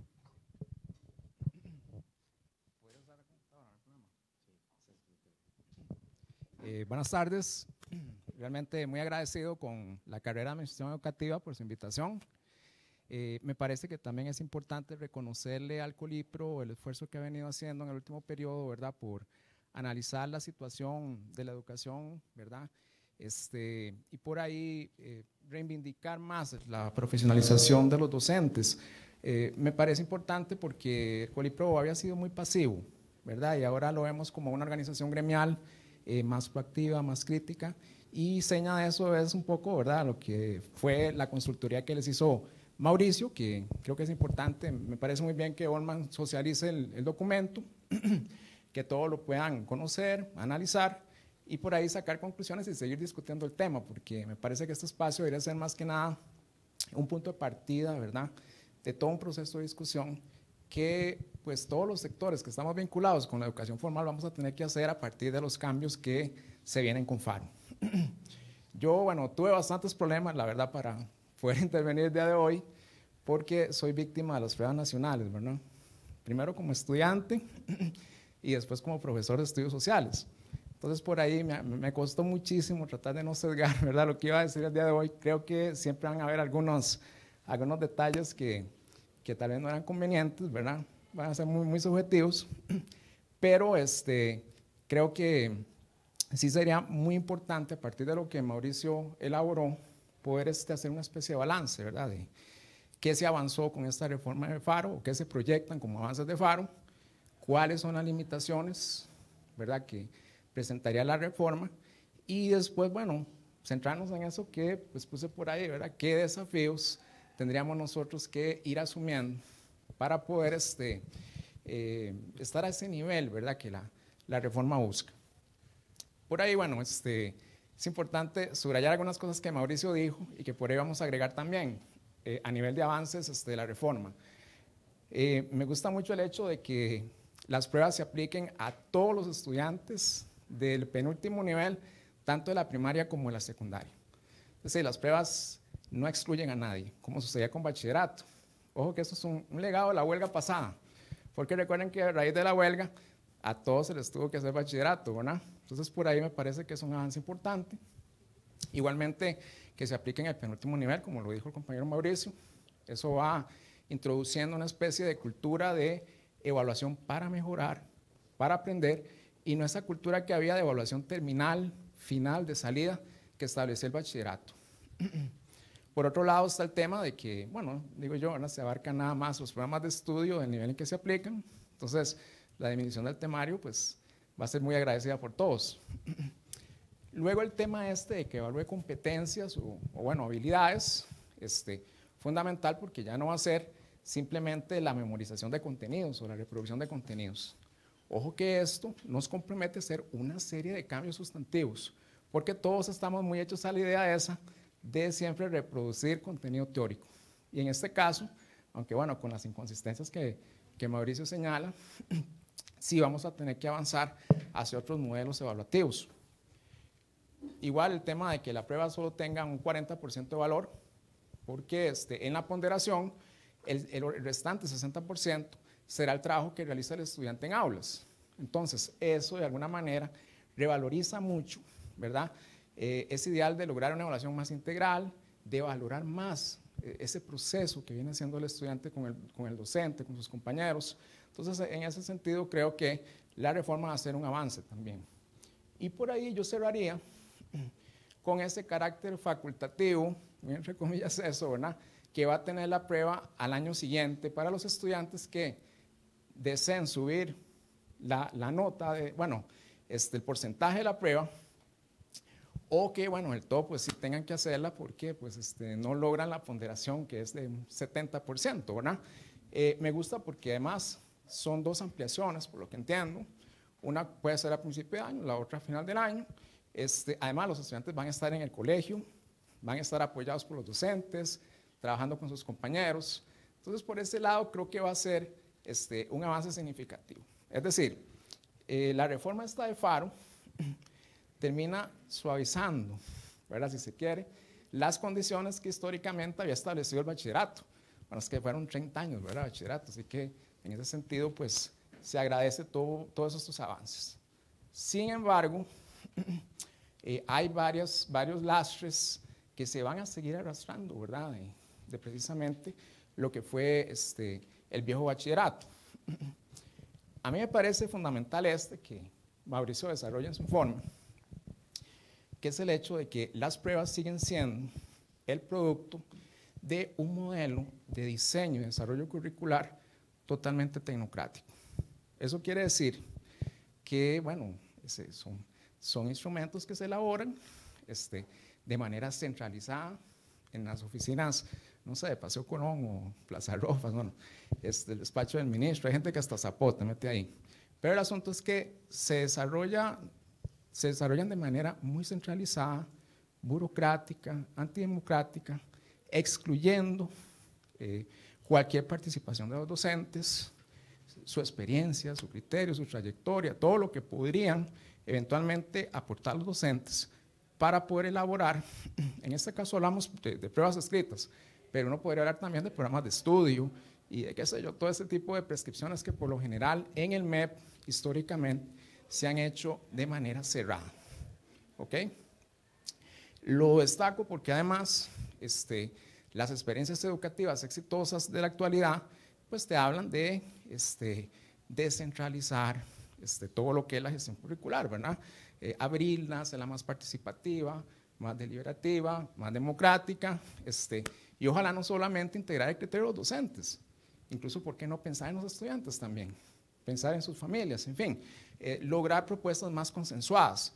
S4: Eh, buenas tardes realmente muy agradecido con la carrera de Administración Educativa por su invitación. Eh, me parece que también es importante reconocerle al Colipro el esfuerzo que ha venido haciendo en el último periodo, ¿verdad? Por analizar la situación de la educación, ¿verdad? Este, y por ahí eh, reivindicar más la profesionalización de los docentes. Eh, me parece importante porque el Colipro había sido muy pasivo, ¿verdad? Y ahora lo vemos como una organización gremial más proactiva, más crítica. Y seña de eso es un poco, ¿verdad?, lo que fue la consultoría que les hizo Mauricio, que creo que es importante. Me parece muy bien que Olman socialice el, documento, que todos lo puedan conocer, analizar y por ahí sacar conclusiones y seguir discutiendo el tema, porque me parece que este espacio debería ser más que nada un punto de partida, ¿verdad?, de todo un proceso de discusión que pues todos los sectores que estamos vinculados con la educación formal vamos a tener que hacer a partir de los cambios que se vienen con FARO. Yo, bueno, tuve bastantes problemas, la verdad, para poder intervenir el día de hoy, porque soy víctima de las pruebas nacionales, ¿verdad? Primero como estudiante y después como profesor de estudios sociales. Entonces por ahí me, costó muchísimo tratar de no sesgar, ¿verdad? Lo que iba a decir el día de hoy, creo que siempre van a haber algunos, algunos detalles que, que tal vez no eran convenientes, ¿verdad? Van a ser muy, muy subjetivos, pero este, creo que sí sería muy importante, a partir de lo que Mauricio elaboró, poder este, hacer una especie de balance, ¿verdad? De qué se avanzó con esta reforma de FARO, o qué se proyectan como avances de FARO, cuáles son las limitaciones, ¿verdad?, que presentaría la reforma, y después, bueno, centrarnos en eso que pues, puse por ahí, ¿verdad?, qué desafíos tendríamos nosotros que ir asumiendo para poder este, eh, estar a ese nivel, ¿verdad?, que la reforma busca. Por ahí, bueno, este, es importante subrayar algunas cosas que Mauricio dijo y que por ahí vamos a agregar también eh, a nivel de avances este, de la reforma. Eh, me gusta mucho el hecho de que las pruebas se apliquen a todos los estudiantes del penúltimo nivel, tanto de la primaria como de la secundaria. Es decir, las pruebas no excluyen a nadie, como sucedía con bachillerato. Ojo que eso es un, un legado de la huelga pasada, porque recuerden que a raíz de la huelga a todos se les tuvo que hacer bachillerato, ¿verdad? Entonces, por ahí me parece que es un avance importante. Igualmente, que se aplique en el penúltimo nivel, como lo dijo el compañero Mauricio, eso va introduciendo una especie de cultura de evaluación para mejorar, para aprender, y no esa cultura que había de evaluación terminal, final, de salida, que establece el bachillerato. Por otro lado está el tema de que, bueno, digo yo, ahora se abarcan nada más los programas de estudio del nivel en que se aplican, entonces la disminución del temario, pues va a ser muy agradecida por todos. Luego el tema este de que evalúe competencias o, bueno, habilidades, este, fundamental porque ya no va a ser simplemente la memorización de contenidos o la reproducción de contenidos. Ojo que esto nos compromete a hacer una serie de cambios sustantivos, porque todos estamos muy hechos a la idea esa de siempre reproducir contenido teórico. Y en este caso, aunque bueno, con las inconsistencias que, que Mauricio señala, si vamos a tener que avanzar hacia otros modelos evaluativos. Igual el tema de que la prueba solo tenga un 40% de valor, porque este, en la ponderación el, el restante 60% será el trabajo que realiza el estudiante en aulas. Entonces, eso de alguna manera revaloriza mucho, ¿verdad? Eh, es ideal de lograr una evaluación más integral, de valorar más eh, ese proceso que viene haciendo el estudiante con el, docente, con sus compañeros. Entonces, en ese sentido, creo que la reforma va a ser un avance también. Y por ahí yo cerraría con ese carácter facultativo, entre comillas eso, ¿verdad? Que va a tener la prueba al año siguiente para los estudiantes que deseen subir la, nota, de, bueno, este, el porcentaje de la prueba o que, bueno, el todo, pues sí tengan que hacerla porque pues, este, no logran la ponderación que es de 70%, ¿verdad? Eh, me gusta porque además son dos ampliaciones, por lo que entiendo. Una puede ser a principio de año, la otra a final del año. Este, además, los estudiantes van a estar en el colegio, van a estar apoyados por los docentes, trabajando con sus compañeros. Entonces, por ese lado, creo que va a ser este, un avance significativo. Es decir, eh, la reforma está de Faro termina suavizando, ¿verdad? si se quiere, las condiciones que históricamente había establecido el bachillerato. para es que fueron 30 años, ¿verdad? Bachillerato. Así que en ese sentido, pues se agradece todos estos avances. Sin embargo, eh, hay varios, varios lastres que se van a seguir arrastrando, ¿verdad? De, precisamente lo que fue este, el viejo bachillerato. A mí me parece fundamental este que Mauricio desarrolla en su forma que es el hecho de que las pruebas siguen siendo el producto de un modelo de diseño y desarrollo curricular totalmente tecnocrático. Eso quiere decir que, bueno, son, son instrumentos que se elaboran este, de manera centralizada en las oficinas, no sé, de Paseo Colón o Plaza Rojas, bueno, este, el despacho del ministro, hay gente que hasta Zapote mete ahí. Pero el asunto es que se desarrolla se desarrollan de manera muy centralizada, burocrática, antidemocrática, excluyendo eh, cualquier participación de los docentes, su experiencia, su criterio, su trayectoria, todo lo que podrían eventualmente aportar los docentes para poder elaborar, en este caso hablamos de, de pruebas escritas, pero uno podría hablar también de programas de estudio y de qué sé yo, todo ese tipo de prescripciones que por lo general en el MEP históricamente se han hecho de manera cerrada. ¿Ok? Lo destaco porque además este, las experiencias educativas exitosas de la actualidad pues te hablan de este, descentralizar este, todo lo que es la gestión curricular, ¿verdad? Eh, abrirla, hacerla más participativa, más deliberativa, más democrática, este, y ojalá no solamente integrar el criterio de los docentes, incluso, ¿por no pensar en los estudiantes también? pensar en sus familias, en fin, eh, lograr propuestas más consensuadas.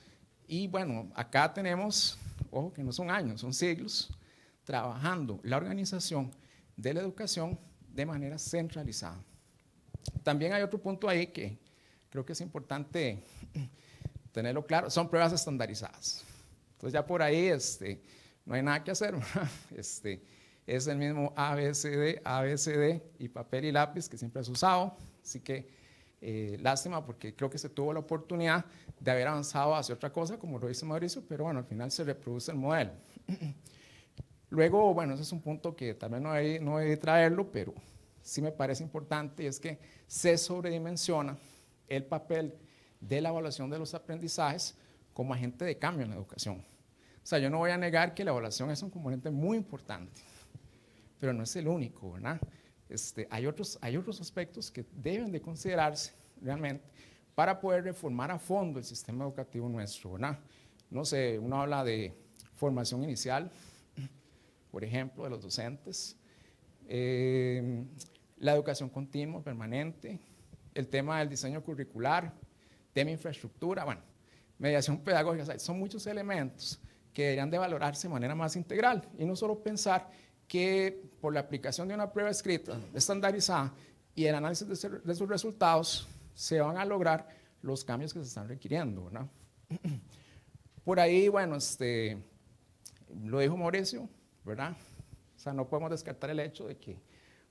S4: Y bueno, acá tenemos, ojo que no son años, son siglos, trabajando la organización de la educación de manera centralizada. También hay otro punto ahí que creo que es importante tenerlo claro, son pruebas estandarizadas. Entonces ya por ahí este, no hay nada que hacer, Este, es el mismo ABCD, ABCD y papel y lápiz que siempre has usado, así que eh, lástima porque creo que se tuvo la oportunidad de haber avanzado hacia otra cosa, como lo dice Mauricio, pero bueno, al final se reproduce el modelo. Luego, bueno, ese es un punto que también no he no traerlo, pero sí me parece importante, y es que se sobredimensiona el papel de la evaluación de los aprendizajes como agente de cambio en la educación. O sea, yo no voy a negar que la evaluación es un componente muy importante, pero no es el único, ¿verdad? Este, hay, otros, hay otros aspectos que deben de considerarse realmente para poder reformar a fondo el sistema educativo nuestro, No sé, uno habla de formación inicial, por ejemplo, de los docentes, eh, la educación continua, permanente, el tema del diseño curricular, tema infraestructura, bueno, mediación pedagógica, son muchos elementos que deberían de valorarse de manera más integral y no solo pensar que por la aplicación de una prueba escrita estandarizada y el análisis de, sus resultados se van a lograr los cambios que se están requiriendo. ¿verdad? Por ahí, bueno, este, lo dijo Mauricio, ¿verdad? O sea, no podemos descartar el hecho de que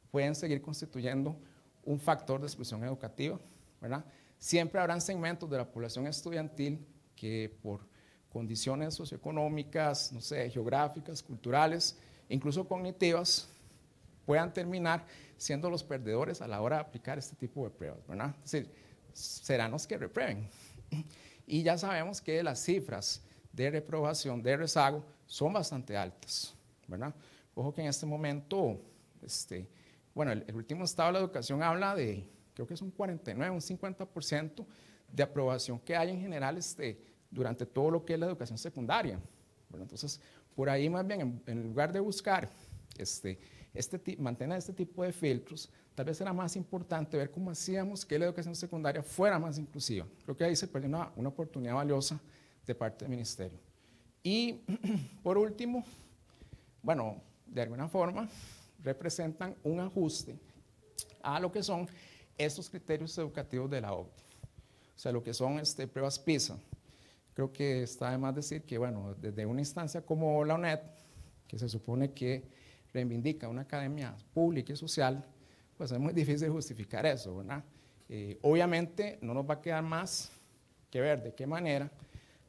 S4: pueden seguir constituyendo un factor de exclusión educativa, ¿verdad? Siempre habrán segmentos de la población estudiantil que por condiciones socioeconómicas, no sé, geográficas, culturales, incluso cognitivas, puedan terminar siendo los perdedores a la hora de aplicar este tipo de pruebas, ¿verdad? Es decir, serán los que reprueben. Y ya sabemos que las cifras de reprobación, de rezago, son bastante altas, ¿verdad? Ojo que en este momento, este, bueno, el, último estado de la educación habla de, creo que es un 49, un 50% de aprobación que hay en general este, durante todo lo que es la educación secundaria. ¿verdad? Entonces, por ahí más bien, en, lugar de buscar este, este, mantener este tipo de filtros, tal vez era más importante ver cómo hacíamos que la educación secundaria fuera más inclusiva. Creo que ahí se perdió una, oportunidad valiosa de parte del ministerio. Y por último, bueno, de alguna forma, representan un ajuste a lo que son estos criterios educativos de la OCDE. O sea, lo que son este, pruebas PISA, creo que está de más decir que, bueno, desde una instancia como la UNED, que se supone que reivindica una academia pública y social, pues es muy difícil justificar eso, ¿verdad? Eh, obviamente no nos va a quedar más que ver de qué manera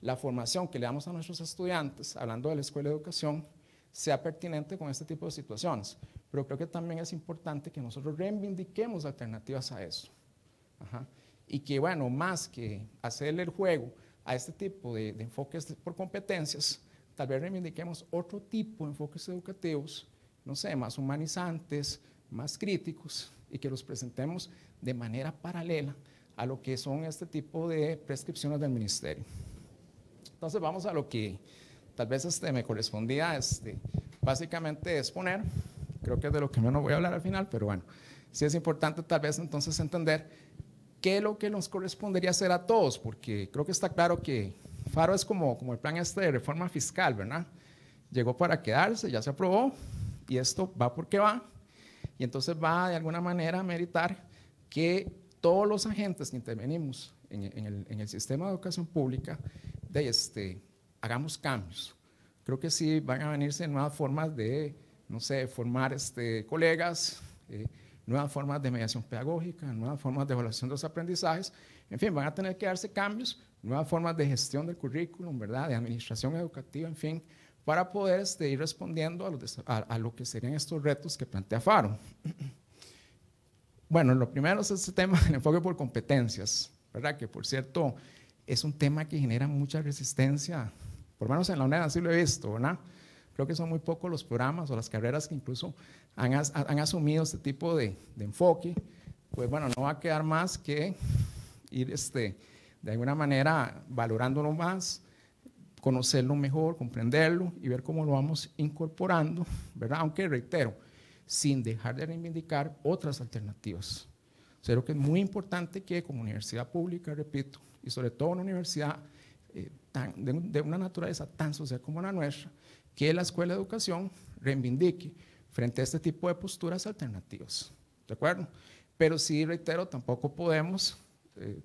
S4: la formación que le damos a nuestros estudiantes, hablando de la escuela de educación, sea pertinente con este tipo de situaciones. Pero creo que también es importante que nosotros reivindiquemos alternativas a eso. Y que, bueno, más que hacerle el juego a este tipo de, enfoques por competencias, tal vez reivindiquemos otro tipo de enfoques educativos, no sé, más humanizantes, más críticos, y que los presentemos de manera paralela a lo que son este tipo de prescripciones del ministerio. Entonces vamos a lo que tal vez este, me correspondía este, básicamente exponer, creo que es de lo que menos voy a hablar al final, pero bueno, sí es importante tal vez entonces entender qué es lo que nos correspondería hacer a todos, porque creo que está claro que Faro es como, como el plan este de reforma fiscal, ¿verdad? Llegó para quedarse, ya se aprobó, y esto va porque va, y entonces va de alguna manera a meritar que todos los agentes que intervenimos en, el, en el, sistema de educación pública, de este, hagamos cambios. Creo que sí van a venirse nuevas formas de, no sé, formar este, colegas. Eh, nuevas formas de mediación pedagógica, nuevas formas de evaluación de los aprendizajes. En fin, van a tener que darse cambios, nuevas formas de gestión del currículum, ¿verdad? de administración educativa, en fin, para poder este, ir respondiendo a, lo que serían estos retos que plantea Faro. Bueno, lo primero es este tema del enfoque por competencias, ¿verdad? que por cierto es un tema que genera mucha resistencia, por lo menos en la UNED así lo he visto, ¿verdad? Creo que son muy pocos los programas o las carreras que incluso han, asumido este tipo de, enfoque, pues bueno, no va a quedar más que ir este, de alguna manera valorándolo más, conocerlo mejor, comprenderlo y ver cómo lo vamos incorporando, ¿verdad? Aunque reitero, sin dejar de reivindicar otras alternativas. O sea, creo que es muy importante que como universidad pública, repito, y sobre todo una universidad eh, de una naturaleza tan social como la nuestra, que la Escuela de Educación reivindique frente a este tipo de posturas alternativas. ¿De acuerdo? Pero sí, reitero, tampoco podemos, eh,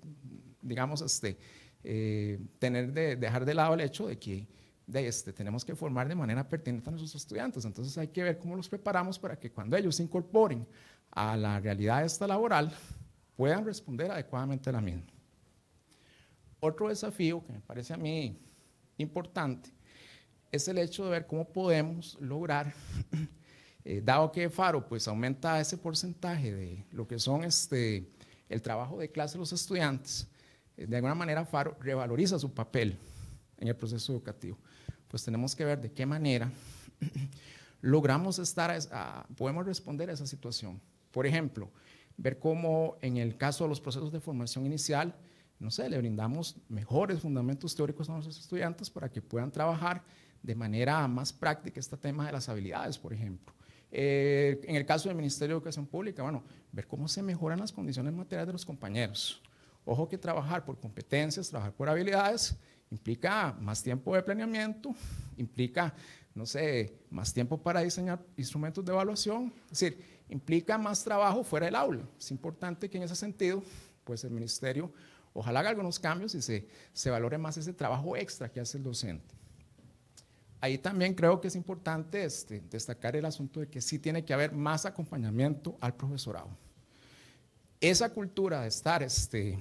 S4: digamos, este, eh, tener de, dejar de lado el hecho de que de este, tenemos que formar de manera pertinente a nuestros estudiantes. Entonces hay que ver cómo los preparamos para que cuando ellos se incorporen a la realidad esta laboral, puedan responder adecuadamente a la misma. Otro desafío que me parece a mí importante es el hecho de ver cómo podemos lograr Eh, dado que Faro pues aumenta ese porcentaje de lo que son este, el trabajo de clase de los estudiantes, eh, de alguna manera Faro revaloriza su papel en el proceso educativo. Pues tenemos que ver de qué manera logramos estar, podemos responder a esa situación. Por ejemplo, ver cómo en el caso de los procesos de formación inicial, no sé, le brindamos mejores fundamentos teóricos a nuestros estudiantes para que puedan trabajar de manera más práctica este tema de las habilidades, por ejemplo eh, en el caso del Ministerio de Educación Pública, bueno, ver cómo se mejoran las condiciones materiales de los compañeros. Ojo que trabajar por competencias, trabajar por habilidades, implica más tiempo de planeamiento, implica, no sé, más tiempo para diseñar instrumentos de evaluación, es decir, implica más trabajo fuera del aula. Es importante que en ese sentido, pues el Ministerio ojalá haga algunos cambios y se, se valore más ese trabajo extra que hace el docente. Ahí también creo que es importante este, destacar el asunto de que sí tiene que haber más acompañamiento al profesorado. Esa cultura de estar, este,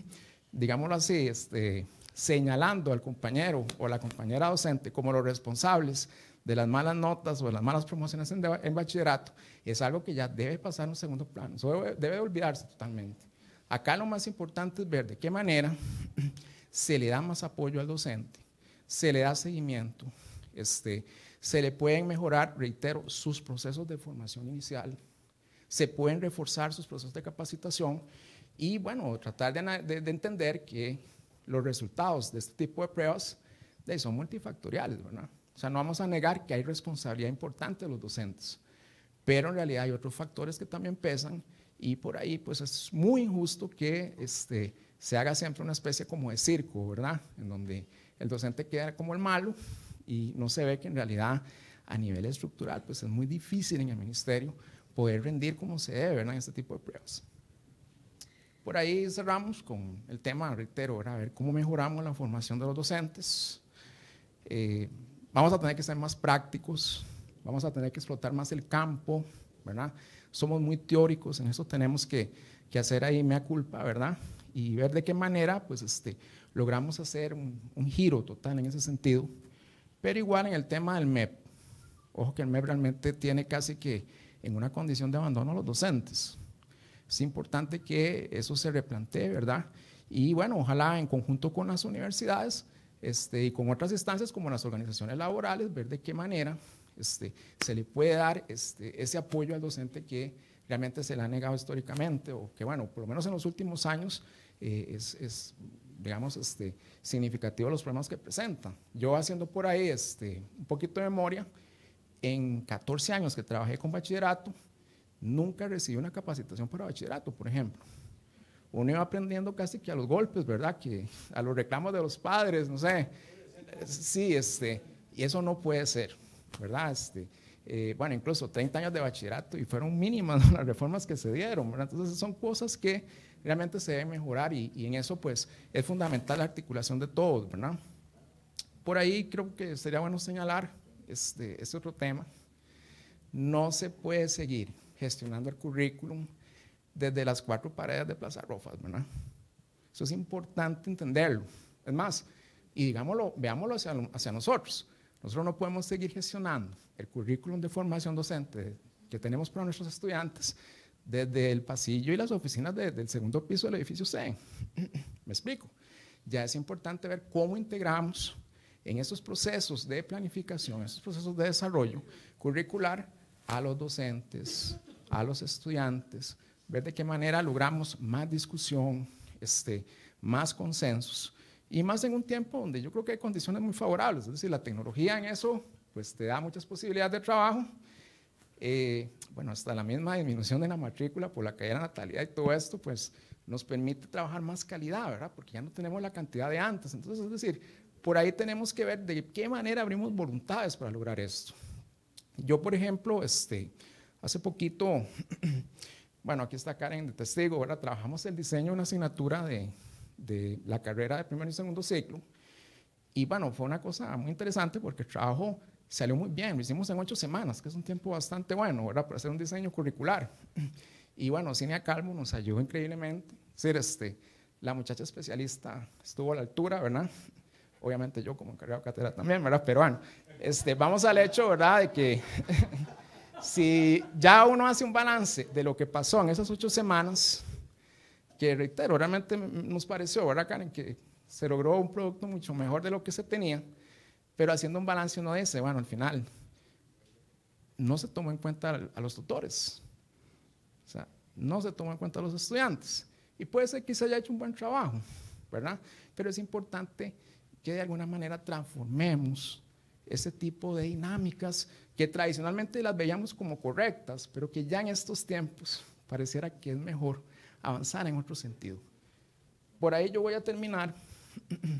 S4: digámoslo así, este, señalando al compañero o la compañera docente como los responsables de las malas notas o de las malas promociones en, bachillerato, es algo que ya debe pasar en un segundo plano, debe, debe olvidarse totalmente. Acá lo más importante es ver de qué manera se le da más apoyo al docente, se le da seguimiento, este, se le pueden mejorar, reitero, sus procesos de formación inicial, se pueden reforzar sus procesos de capacitación y, bueno, tratar de, entender que los resultados de este tipo de pruebas son multifactoriales, ¿verdad? O sea, no vamos a negar que hay responsabilidad importante de los docentes, pero en realidad hay otros factores que también pesan y por ahí pues es muy injusto que este, se haga siempre una especie como de circo, ¿verdad? En donde el docente queda como el malo y no se ve que en realidad a nivel estructural pues es muy difícil en el ministerio poder rendir como se debe en este tipo de pruebas. Por ahí cerramos con el tema, reitero, a ver cómo mejoramos la formación de los docentes. Eh, vamos a tener que ser más prácticos, vamos a tener que explotar más el campo, ¿verdad? Somos muy teóricos, en eso tenemos que, hacer ahí mea culpa, ¿verdad? Y ver de qué manera, pues, este, logramos hacer un giro total en ese sentido pero igual en el tema del MEP, ojo que el MEP realmente tiene casi que en una condición de abandono a los docentes. Es importante que eso se replantee, ¿verdad? Y bueno, ojalá en conjunto con las universidades este, y con otras instancias como las organizaciones laborales, ver de qué manera este, se le puede dar este, ese apoyo al docente que realmente se le ha negado históricamente o que, bueno, por lo menos en los últimos años eh, es digamos, este, significativos los problemas que presentan. Yo haciendo por ahí este, un poquito de memoria, en 14 años que trabajé con bachillerato, nunca recibí una capacitación para bachillerato, por ejemplo. Uno iba aprendiendo casi que a los golpes, ¿verdad? Que a los reclamos de los padres, no sé. Sí, este, y eso no puede ser, ¿verdad? Este, eh, bueno, incluso 30 años de bachillerato y fueron mínimas las reformas que se dieron, ¿verdad? Entonces son cosas que realmente se debe mejorar y, en eso pues es fundamental la articulación de todos, ¿verdad? Por ahí creo que sería bueno señalar este, este otro tema. No se puede seguir gestionando el currículum desde las cuatro paredes de Plaza Rojas, ¿verdad? Eso es importante entenderlo. Es más, y digámoslo, veámoslo hacia, hacia, nosotros. Nosotros no podemos seguir gestionando el currículum de formación docente que tenemos para nuestros estudiantes desde el pasillo y las oficinas del segundo piso del edificio C, Me explico. Ya es importante ver cómo integramos en esos procesos de planificación, esos procesos de desarrollo curricular a los docentes, a los estudiantes, ver de qué manera logramos más discusión, este, más consensos y más en un tiempo donde yo creo que hay condiciones muy favorables, es decir, la tecnología en eso pues te da muchas posibilidades de trabajo. Eh, bueno, hasta la misma disminución de la matrícula por la caída de natalidad y todo esto, pues nos permite trabajar más calidad, ¿verdad? Porque ya no tenemos la cantidad de antes. Entonces, es decir, por ahí tenemos que ver de qué manera abrimos voluntades para lograr esto. Yo, por ejemplo, este, hace poquito, bueno, aquí está Karen de testigo, ¿verdad? Trabajamos el diseño de una asignatura de, de la carrera de primer y segundo ciclo. Y bueno, fue una cosa muy interesante porque trabajo salió muy bien, lo hicimos en ocho semanas, que es un tiempo bastante bueno, ¿verdad? Para hacer un diseño curricular. Y bueno, Cinea Calmo nos ayudó increíblemente. Es decir, este, la muchacha especialista estuvo a la altura, ¿verdad? Obviamente yo como encargado de cátedra también, ¿verdad? Pero bueno, este, vamos al hecho, ¿verdad? De que si ya uno hace un balance de lo que pasó en esas ocho semanas, que reitero, realmente nos pareció, ¿verdad, Karen? Que se logró un producto mucho mejor de lo que se tenía pero haciendo un balance uno ese, bueno, al final no se tomó en cuenta a los tutores, o sea, no se tomó en cuenta a los estudiantes. Y puede ser que se haya hecho un buen trabajo, ¿verdad? Pero es importante que de alguna manera transformemos ese tipo de dinámicas que tradicionalmente las veíamos como correctas, pero que ya en estos tiempos pareciera que es mejor avanzar en otro sentido. Por ahí yo voy a terminar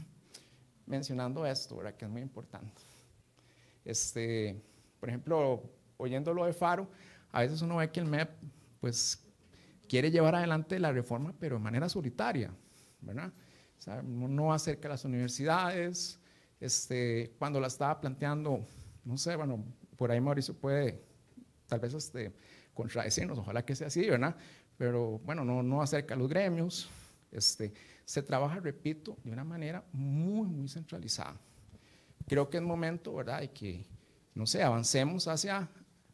S4: mencionando esto, ¿verdad? que es muy importante. Este, por ejemplo, oyendo lo de Faro, a veces uno ve que el MEP pues, quiere llevar adelante la reforma, pero de manera solitaria. ¿verdad? no acerca a las universidades. Este, cuando la estaba planteando, no sé, bueno, por ahí Mauricio puede tal vez este, contradecirnos, ojalá que sea así, ¿verdad? Pero bueno, no, no acerca a los gremios. Este, se trabaja, repito, de una manera muy, muy centralizada. Creo que es momento, ¿verdad?, de que, no sé, avancemos hacia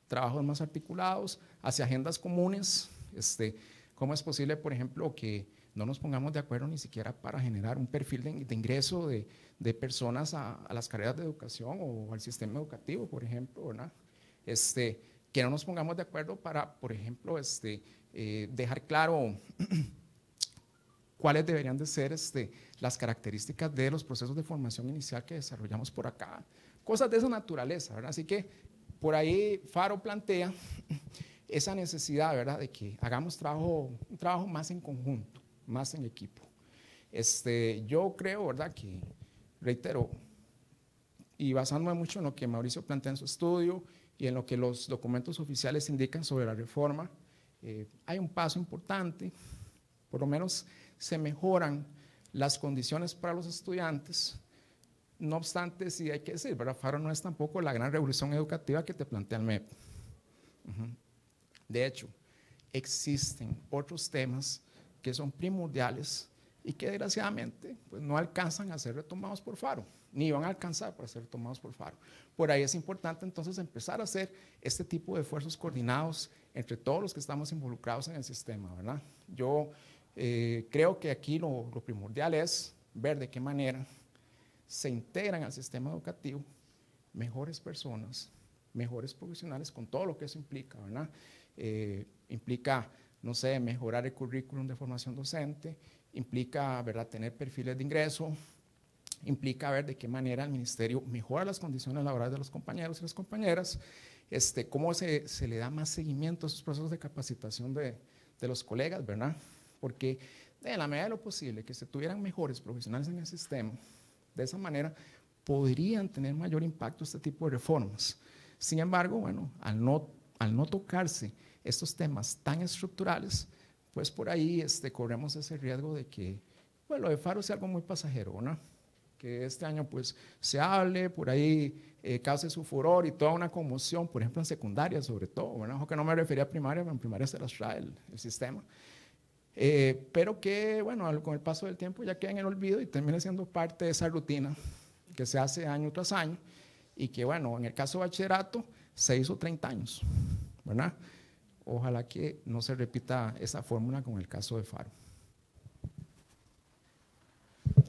S4: trabajos más articulados, hacia agendas comunes. Este, ¿Cómo es posible, por ejemplo, que no nos pongamos de acuerdo ni siquiera para generar un perfil de, ingreso de, de personas a, las carreras de educación o al sistema educativo, por ejemplo, ¿verdad? Este, que no nos pongamos de acuerdo para, por ejemplo, este, eh, dejar claro cuáles deberían de ser este, las características de los procesos de formación inicial que desarrollamos por acá. Cosas de esa naturaleza, ¿verdad? Así que por ahí Faro plantea esa necesidad, ¿verdad?, de que hagamos trabajo, un trabajo más en conjunto, más en equipo. Este, yo creo, ¿verdad?, que, reitero, y basándome mucho en lo que Mauricio plantea en su estudio y en lo que los documentos oficiales indican sobre la reforma, eh, hay un paso importante, por lo menos se mejoran las condiciones para los estudiantes. No obstante, si hay que decir, Faro no es tampoco la gran revolución educativa que te plantea el MEP. De hecho, existen otros temas que son primordiales y que desgraciadamente pues, no alcanzan a ser retomados por Faro, ni van a alcanzar para ser retomados por Faro. Por ahí es importante entonces empezar a hacer este tipo de esfuerzos coordinados entre todos los que estamos involucrados en el sistema, ¿verdad? Yo eh, creo que aquí lo, primordial es ver de qué manera se integran al sistema educativo mejores personas, mejores profesionales, con todo lo que eso implica, ¿verdad? Eh, implica, no sé, mejorar el currículum de formación docente, implica, ¿verdad?, tener perfiles de ingreso, implica ver de qué manera el ministerio mejora las condiciones laborales de los compañeros y las compañeras, este, cómo se, le da más seguimiento a esos procesos de capacitación de, de los colegas, ¿verdad? porque en la medida de lo posible que se tuvieran mejores profesionales en el sistema, de esa manera podrían tener mayor impacto este tipo de reformas. Sin embargo, bueno, al no, al no tocarse estos temas tan estructurales, pues por ahí este, corremos ese riesgo de que, bueno, pues, lo de Faro sea algo muy pasajero, ¿no? Que este año pues se hable, por ahí eh, cause su furor y toda una conmoción, por ejemplo en secundaria sobre todo, Bueno, Ojo que no me refería a primaria, pero en primaria se las trae el, el sistema. Eh, pero que, bueno, con el paso del tiempo ya queda en el olvido y termina siendo parte de esa rutina que se hace año tras año y que, bueno, en el caso de bachillerato se hizo 30 años, ¿verdad? Ojalá que no se repita esa fórmula con el caso de Faro.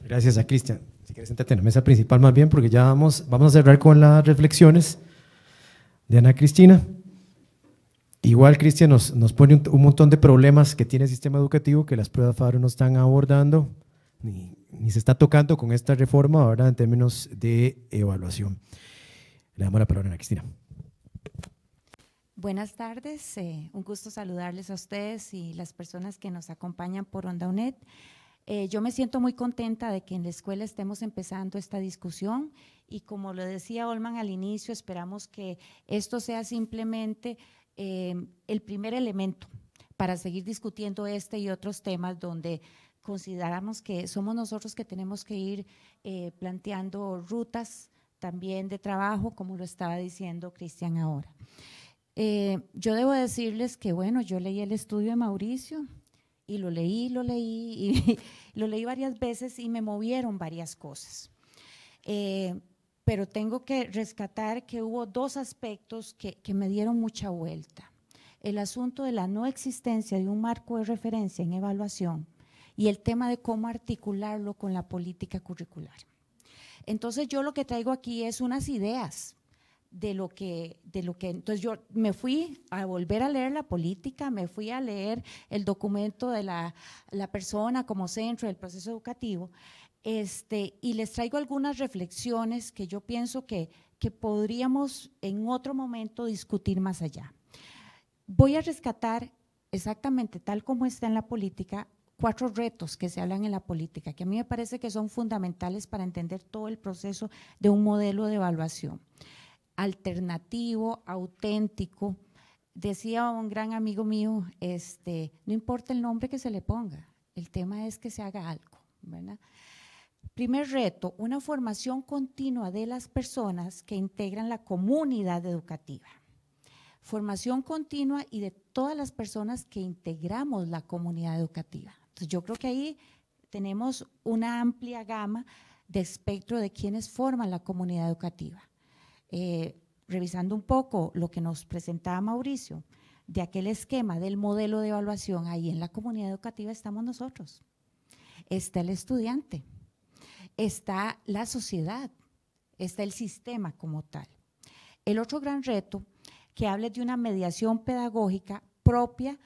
S1: Gracias a Cristian. Si quieres, sentate en la mesa principal más bien, porque ya vamos, vamos a cerrar con las reflexiones de Ana Cristina. Igual, Cristian, nos, nos, pone un, montón de problemas que tiene el sistema educativo que las pruebas FARO no están abordando ni, ni se está tocando con esta reforma, ahora En términos de evaluación. Le damos la palabra a Cristina.
S5: Buenas tardes, eh, un gusto saludarles a ustedes y las personas que nos acompañan por Onda UNED. Eh, yo me siento muy contenta de que en la escuela estemos empezando esta discusión y como lo decía Olman al inicio, esperamos que esto sea simplemente Em, el primer elemento para seguir discutiendo este y otros temas donde consideramos que somos nosotros que tenemos que ir eh, planteando rutas también de trabajo, como lo estaba diciendo Cristian ahora. Eh, yo debo decirles que, bueno, yo leí el estudio de Mauricio y lo leí, lo leí, y lo leí varias veces y me movieron varias cosas. Eh, pero tengo que rescatar que hubo dos aspectos que, me dieron mucha vuelta. El asunto de la no existencia de un marco de referencia en evaluación y el tema de cómo articularlo con la política curricular. Entonces yo lo que traigo aquí es unas ideas de lo que de lo que entonces yo me fui a volver a leer la política, me fui a leer el documento de la, la persona como centro del proceso educativo este, y les traigo algunas reflexiones que yo pienso que, que podríamos en otro momento discutir más allá. Voy a rescatar exactamente tal como está en la política cuatro retos que se hablan en la política, que a mí me parece que son fundamentales para entender todo el proceso de un modelo de evaluación. Alternativo, auténtico. Decía un gran amigo mío, este, no importa el nombre que se le ponga, el tema es que se haga algo, ¿verdad? Primer reto, una formación continua de las personas que integran la comunidad educativa. Formación continua y de todas las personas que integramos la comunidad educativa. yo creo que ahí tenemos una amplia gama de espectro de quienes forman la comunidad educativa. Eh, revisando un poco lo que nos presentaba Mauricio, de aquel esquema del modelo de evaluación, ahí en la comunidad educativa estamos nosotros. Está el estudiante está la sociedad, está el sistema como tal. El otro gran reto, que hable de una mediación pedagógica propia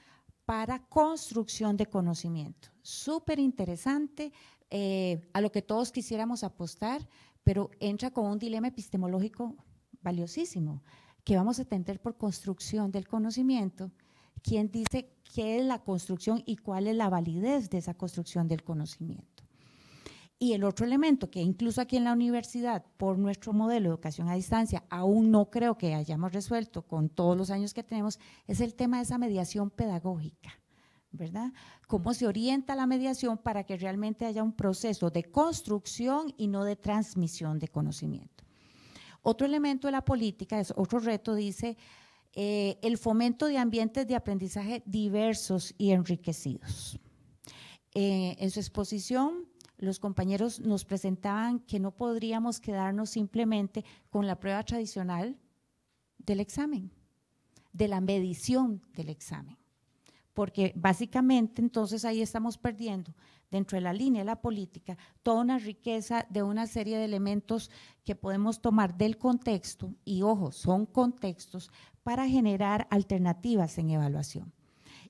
S5: para construcción de conocimiento. Súper interesante, eh, a lo que todos quisiéramos apostar, pero entra con un dilema epistemológico valiosísimo, que vamos a tener por construcción del conocimiento, quién dice qué es la construcción y cuál es la validez de esa construcción del conocimiento. Y el otro elemento que incluso aquí en la universidad, por nuestro modelo de educación a distancia, aún no creo que hayamos resuelto con todos los años que tenemos, es el tema de esa mediación pedagógica. ¿verdad? ¿Cómo se orienta la mediación para que realmente haya un proceso de construcción y no de transmisión de conocimiento? Otro elemento de la política, es otro reto, dice eh, el fomento de ambientes de aprendizaje diversos y enriquecidos. Eh, en su exposición, los compañeros nos presentaban que no podríamos quedarnos simplemente con la prueba tradicional del examen, de la medición del examen. Porque básicamente entonces ahí estamos perdiendo dentro de la línea de la política toda una riqueza de una serie de elementos que podemos tomar del contexto, y ojo, son contextos, para generar alternativas en evaluación.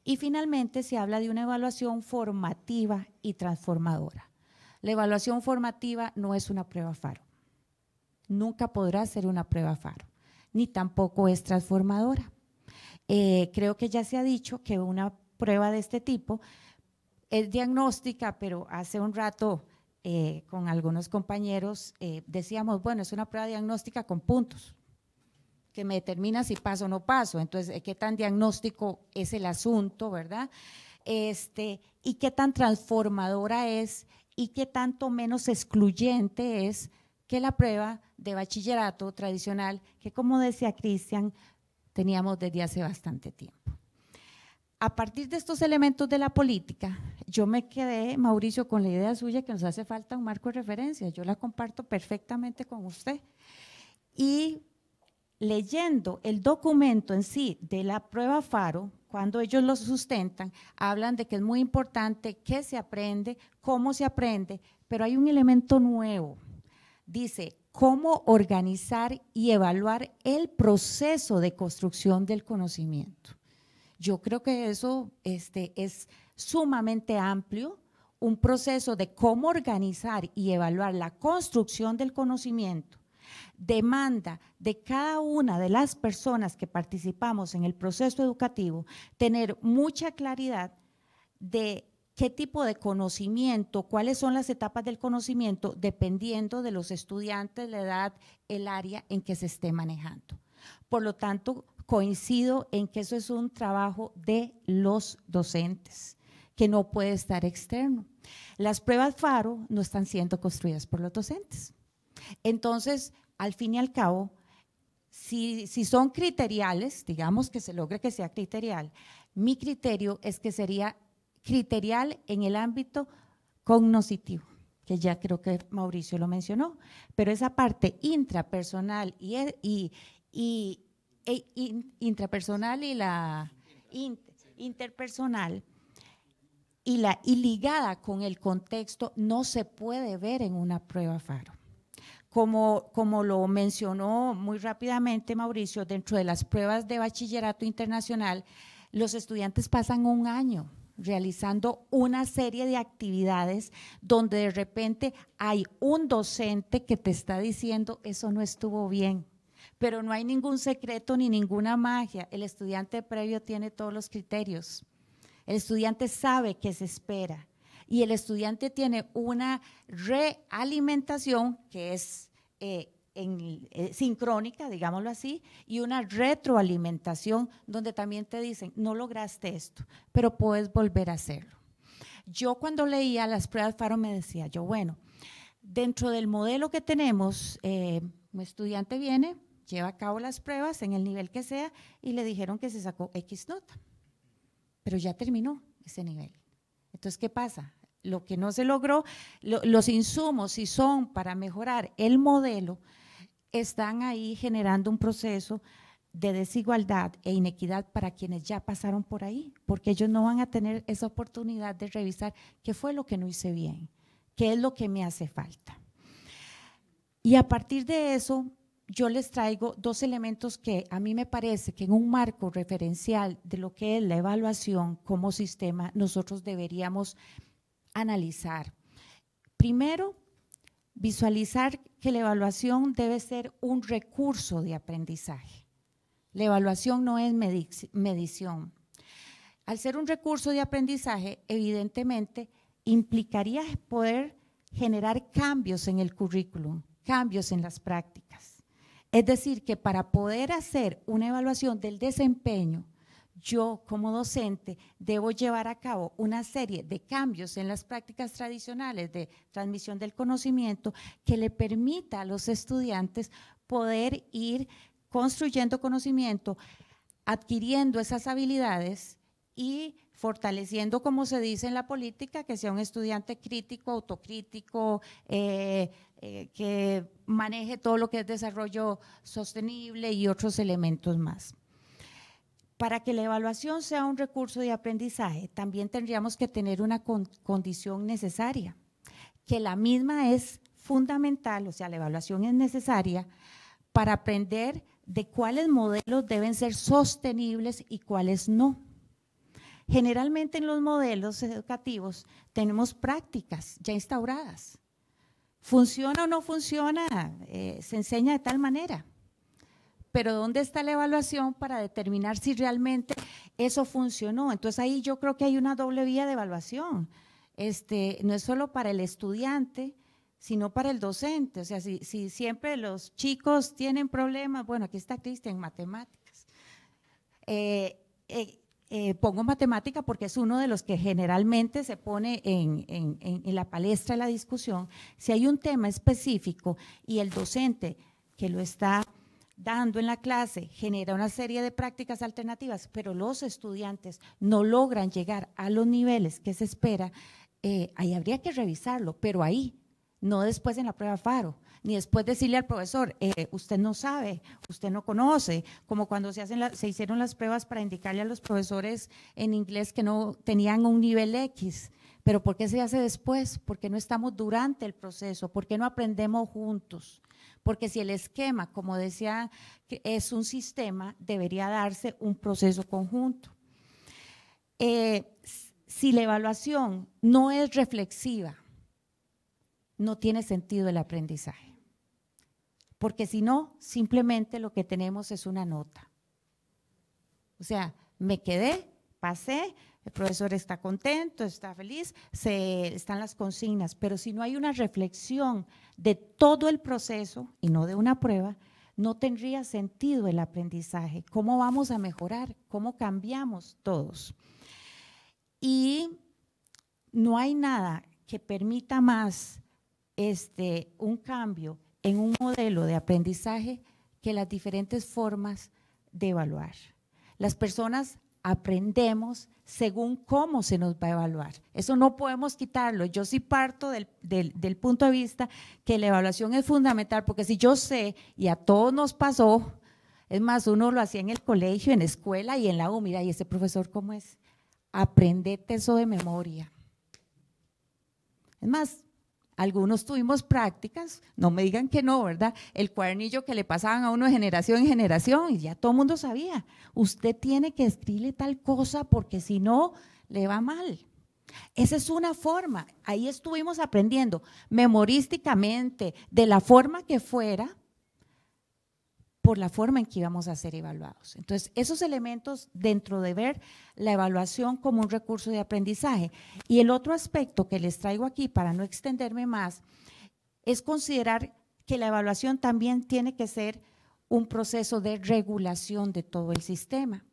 S5: Y finalmente se habla de una evaluación formativa y transformadora. La evaluación formativa no es una prueba faro. Nunca podrá ser una prueba faro, ni tampoco es transformadora. Eh, creo que ya se ha dicho que una prueba de este tipo es diagnóstica, pero hace un rato eh, con algunos compañeros eh, decíamos, bueno, es una prueba diagnóstica con puntos, que me determina si paso o no paso. Entonces, ¿qué tan diagnóstico es el asunto, verdad? Este, y qué tan transformadora es y qué tanto menos excluyente es que la prueba de bachillerato tradicional, que como decía Cristian, teníamos desde hace bastante tiempo. A partir de estos elementos de la política, yo me quedé, Mauricio, con la idea suya que nos hace falta un marco de referencia. Yo la comparto perfectamente con usted. Y leyendo el documento en sí de la prueba FARO, cuando ellos los sustentan, hablan de que es muy importante qué se aprende, cómo se aprende, pero hay un elemento nuevo. Dice, cómo organizar y evaluar el proceso de construcción del conocimiento. Yo creo que eso este, es sumamente amplio, un proceso de cómo organizar y evaluar la construcción del conocimiento demanda de cada una de las personas que participamos en el proceso educativo tener mucha claridad de qué tipo de conocimiento, cuáles son las etapas del conocimiento, dependiendo de los estudiantes, la edad, el área en que se esté manejando. Por lo tanto, coincido en que eso es un trabajo de los docentes, que no puede estar externo. Las pruebas FARO no están siendo construidas por los docentes. Entonces, al fin y al cabo, si, son criteriales, digamos que se logre que sea criterial, mi criterio es que sería criterial en el ámbito cognoscitivo, que ya creo que Mauricio lo mencionó, pero esa parte intrapersonal y, e, e, intrapersonal y la interpersonal y, la, y ligada con el contexto no se puede ver en una prueba FARO. Como, lo mencionó muy rápidamente Mauricio, dentro de las pruebas de bachillerato internacional, los estudiantes pasan un año realizando una serie de actividades donde de repente hay un docente que te está diciendo, eso no estuvo bien, pero no hay ningún secreto ni ninguna magia. El estudiante previo tiene todos los criterios. El estudiante sabe qué se espera y el estudiante tiene una realimentación que es eh, eh, sincrónica, digámoslo así, y una retroalimentación donde también te dicen, no lograste esto, pero puedes volver a hacerlo. Yo cuando leía las pruebas Faro me decía, yo, bueno, dentro del modelo que tenemos, un eh, estudiante viene, lleva a cabo las pruebas en el nivel que sea y le dijeron que se sacó X nota, pero ya terminó ese nivel. Entonces, ¿qué pasa? lo que no se logró, los insumos, si son para mejorar el modelo, están ahí generando un proceso de desigualdad e inequidad para quienes ya pasaron por ahí, porque ellos no van a tener esa oportunidad de revisar qué fue lo que no hice bien, qué es lo que me hace falta. Y a partir de eso, yo les traigo dos elementos que a mí me parece que en un marco referencial de lo que es la evaluación como sistema, nosotros deberíamos analizar. Primero, visualizar que la evaluación debe ser un recurso de aprendizaje. La evaluación no es medición. Al ser un recurso de aprendizaje, evidentemente, implicaría poder generar cambios en el currículum, cambios en las prácticas. Es decir, que para poder hacer una evaluación del desempeño yo como docente debo llevar a cabo una serie de cambios en las prácticas tradicionales de transmisión del conocimiento que le permita a los estudiantes poder ir construyendo conocimiento, adquiriendo esas habilidades y fortaleciendo, como se dice en la política, que sea un estudiante crítico, autocrítico, eh, eh, que maneje todo lo que es desarrollo sostenible y otros elementos más para que la evaluación sea un recurso de aprendizaje, también tendríamos que tener una condición necesaria, que la misma es fundamental, o sea, la evaluación es necesaria para aprender de cuáles modelos deben ser sostenibles y cuáles no. Generalmente en los modelos educativos tenemos prácticas ya instauradas. ¿Funciona o no funciona? Eh, se enseña de tal manera pero ¿dónde está la evaluación para determinar si realmente eso funcionó? Entonces ahí yo creo que hay una doble vía de evaluación. Este, no es solo para el estudiante, sino para el docente. O sea, si, siempre los chicos tienen problemas, bueno, aquí está Cristian, matemáticas. Eh, eh, eh, pongo matemática porque es uno de los que generalmente se pone en, en, la palestra de la discusión. Si hay un tema específico y el docente que lo está dando en la clase genera una serie de prácticas alternativas, pero los estudiantes no logran llegar a los niveles que se espera, eh, ahí habría que revisarlo, pero ahí, no después en la prueba FARO, ni después decirle al profesor, eh, usted no sabe, usted no conoce, como cuando se, se hicieron las pruebas para indicarle a los profesores en inglés que no tenían un nivel X. Pero ¿por qué se hace después? ¿Por qué no estamos durante el proceso? ¿Por qué no aprendemos juntos? porque si el esquema, como decía, es un sistema, debería darse un proceso conjunto. Eh, si la evaluación no es reflexiva, no tiene sentido el aprendizaje, porque si no, simplemente lo que tenemos es una nota. O sea, me quedé, pasé, el profesor está contento, está feliz, se, están las consignas, pero si no hay una reflexión de todo el proceso y no de una prueba, no tendría sentido el aprendizaje. ¿Cómo vamos a mejorar? ¿Cómo cambiamos todos? Y no hay nada que permita más este, un cambio en un modelo de aprendizaje que las diferentes formas de evaluar. Las personas aprendemos según cómo se nos va a evaluar. Eso no podemos quitarlo. Yo sí parto del, punto de vista que la evaluación es fundamental, porque si yo sé, y a todos nos pasó, es más, uno lo hacía en el colegio, en la escuela y en la U, mira, y ese profesor, ¿cómo es? Aprendete eso de memoria. Es más, algunos tuvimos prácticas, no me digan que no, ¿verdad? El cuadernillo que le pasaban a uno de generación en generación y ya todo el mundo sabía, usted tiene que escribirle tal cosa porque si no, le va mal. Esa es una forma, ahí estuvimos aprendiendo memorísticamente, de la forma que fuera, por la forma en que íbamos a ser evaluados. Entonces, esos elementos dentro de ver la evaluación como un recurso de aprendizaje. Y el otro aspecto que les traigo aquí, para no extenderme más, es considerar que la evaluación también tiene que ser un proceso de regulación de todo el sistema.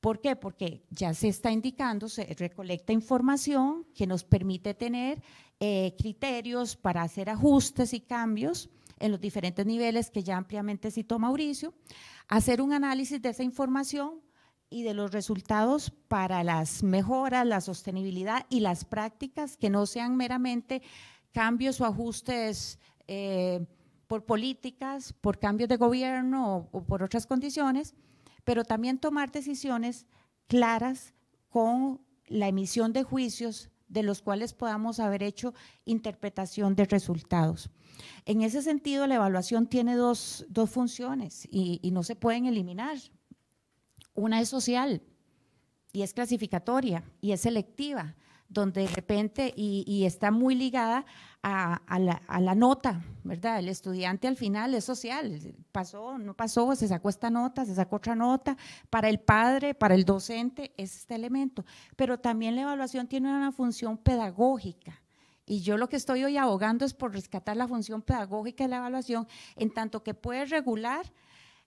S5: ¿Por qué? Porque ya se está indicando, se recolecta información que nos permite tener eh, criterios para hacer ajustes y cambios en los diferentes niveles que ya ampliamente citó Mauricio, hacer un análisis de esa información y de los resultados para las mejoras, la sostenibilidad y las prácticas que no sean meramente cambios o ajustes eh, por políticas, por cambios de gobierno o por otras condiciones, pero también tomar decisiones claras con la emisión de juicios de los cuales podamos haber hecho interpretación de resultados. En ese sentido, la evaluación tiene dos, funciones y no se pueden eliminar. Una es social y es clasificatoria y es selectiva donde de repente, y, está muy ligada a, la, a, la, nota, ¿verdad? El estudiante al final es social, pasó, no pasó, se sacó esta nota, se sacó otra nota, para el padre, para el docente, es este elemento. Pero también la evaluación tiene una función pedagógica. Y yo lo que estoy hoy abogando es por rescatar la función pedagógica de la evaluación, en tanto que puede regular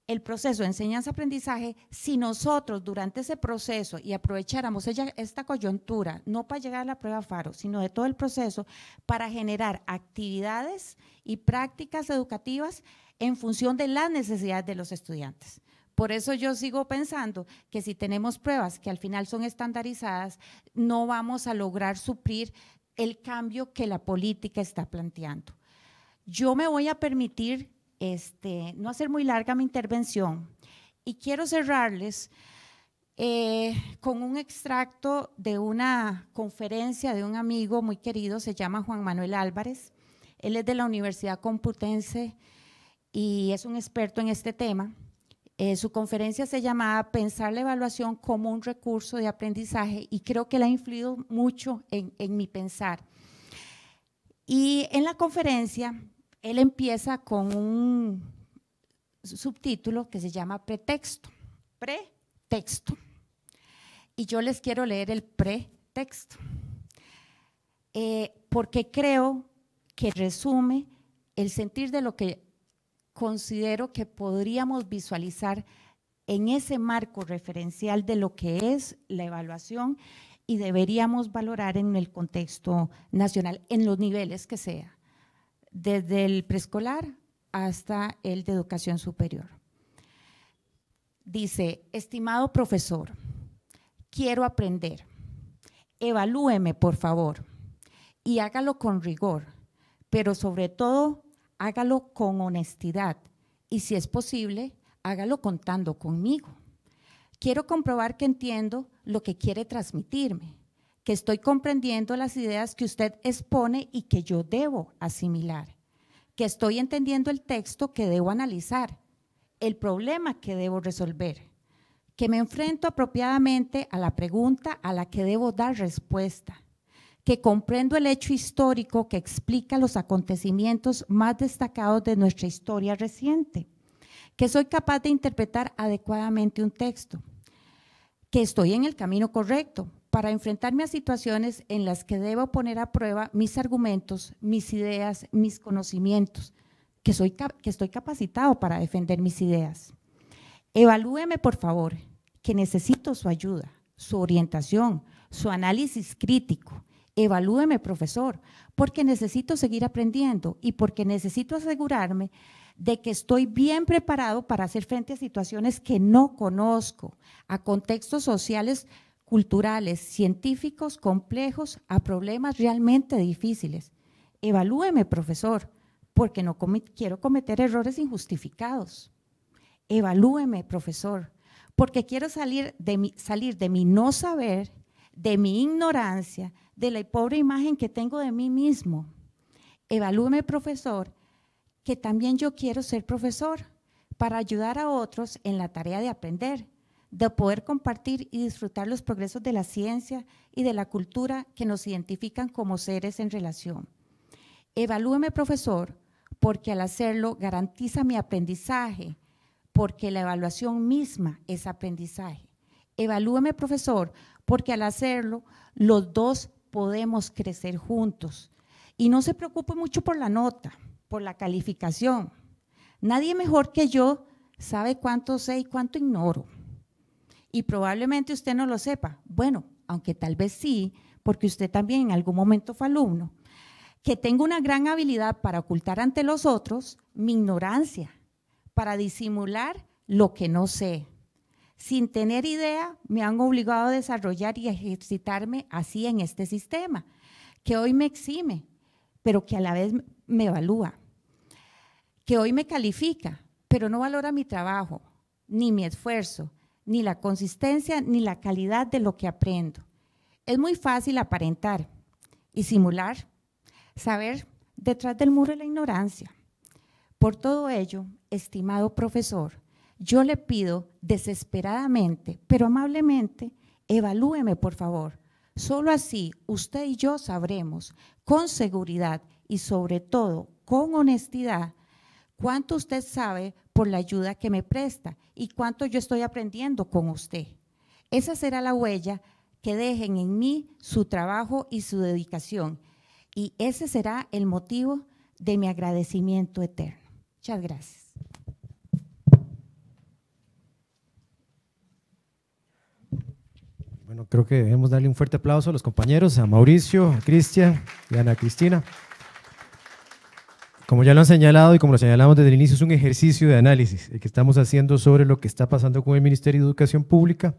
S5: el proceso de enseñanza-aprendizaje, si nosotros durante ese proceso y aprovecháramos esta coyuntura, no para llegar a la prueba FARO, sino de todo el proceso, para generar actividades y prácticas educativas en función de las necesidades de los estudiantes. Por eso yo sigo pensando que si tenemos pruebas que al final son estandarizadas, no vamos a lograr suplir el cambio que la política está planteando. Yo me voy a permitir este, no hacer muy larga mi intervención. Y quiero cerrarles eh, con un extracto de una conferencia de un amigo muy querido, se llama Juan Manuel Álvarez. Él es de la Universidad Complutense y es un experto en este tema. Eh, su conferencia se llamaba Pensar la evaluación como un recurso de aprendizaje y creo que la ha influido mucho en mi pensar. Y en la conferencia él empieza con un subtítulo que se llama pretexto. Pretexto. Y yo les quiero leer el pretexto, eh, porque creo que resume el sentir de lo que considero que podríamos visualizar en ese marco referencial de lo que es la evaluación y deberíamos valorar en el contexto nacional, en los niveles que sea desde el preescolar hasta el de educación superior. Dice, estimado profesor, quiero aprender. Evalúeme, por favor, y hágalo con rigor, pero sobre todo, hágalo con honestidad y si es posible, hágalo contando conmigo. Quiero comprobar que entiendo lo que quiere transmitirme que estoy comprendiendo las ideas que usted expone y que yo debo asimilar, que estoy entendiendo el texto que debo analizar, el problema que debo resolver, que me enfrento apropiadamente a la pregunta a la que debo dar respuesta, que comprendo el hecho histórico que explica los acontecimientos más destacados de nuestra historia reciente, que soy capaz de interpretar adecuadamente un texto, que estoy en el camino correcto, para enfrentarme a situaciones en las que debo poner a prueba mis argumentos, mis ideas, mis conocimientos, que, soy, que estoy capacitado para defender mis ideas. Evalúeme, por favor, que necesito su ayuda, su orientación, su análisis crítico. Evalúeme, profesor, porque necesito seguir aprendiendo y porque necesito asegurarme de que estoy bien preparado para hacer frente a situaciones que no conozco, a contextos sociales culturales, científicos, complejos, a problemas realmente difíciles. Evalúeme, profesor, porque no quiero cometer errores injustificados. Evalúeme, profesor, porque quiero salir de, mi, salir de mi no saber, de mi ignorancia, de la pobre imagen que tengo de mí mismo. Evalúeme, profesor, que también yo quiero ser profesor para ayudar a otros en la tarea de aprender de poder compartir y disfrutar los progresos de la ciencia y de la cultura que nos identifican como seres en relación. Evalúeme, profesor, porque al hacerlo garantiza mi aprendizaje, porque la evaluación misma es aprendizaje. Evalúeme, profesor, porque al hacerlo los dos podemos crecer juntos. Y no se preocupe mucho por la nota, por la calificación. Nadie mejor que yo sabe cuánto sé y cuánto ignoro. Y probablemente usted no lo sepa. Bueno, aunque tal vez sí, porque usted también en algún momento fue alumno. Que tengo una gran habilidad para ocultar ante los otros mi ignorancia, para disimular lo que no sé. Sin tener idea, me han obligado a desarrollar y ejercitarme así en este sistema, que hoy me exime, pero que a la vez me evalúa, que hoy me califica, pero no valora mi trabajo, ni mi esfuerzo, ni la consistencia ni la calidad de lo que aprendo. Es muy fácil aparentar y simular, saber detrás del muro de la ignorancia. Por todo ello, estimado profesor, yo le pido desesperadamente, pero amablemente, evalúeme por favor. Solo así usted y yo sabremos con seguridad y sobre todo con honestidad cuánto usted sabe por la ayuda que me presta y cuánto yo estoy aprendiendo con usted. Esa será la huella que dejen en mí su trabajo y su dedicación. Y ese será el motivo de mi agradecimiento eterno. Muchas gracias.
S1: Bueno, creo que debemos darle un fuerte aplauso a los compañeros, a Mauricio, a Cristian y a Ana Cristina. Como ya lo han señalado y como lo señalamos desde el inicio, es un ejercicio de análisis el que estamos haciendo sobre lo que está pasando con el Ministerio de Educación Pública.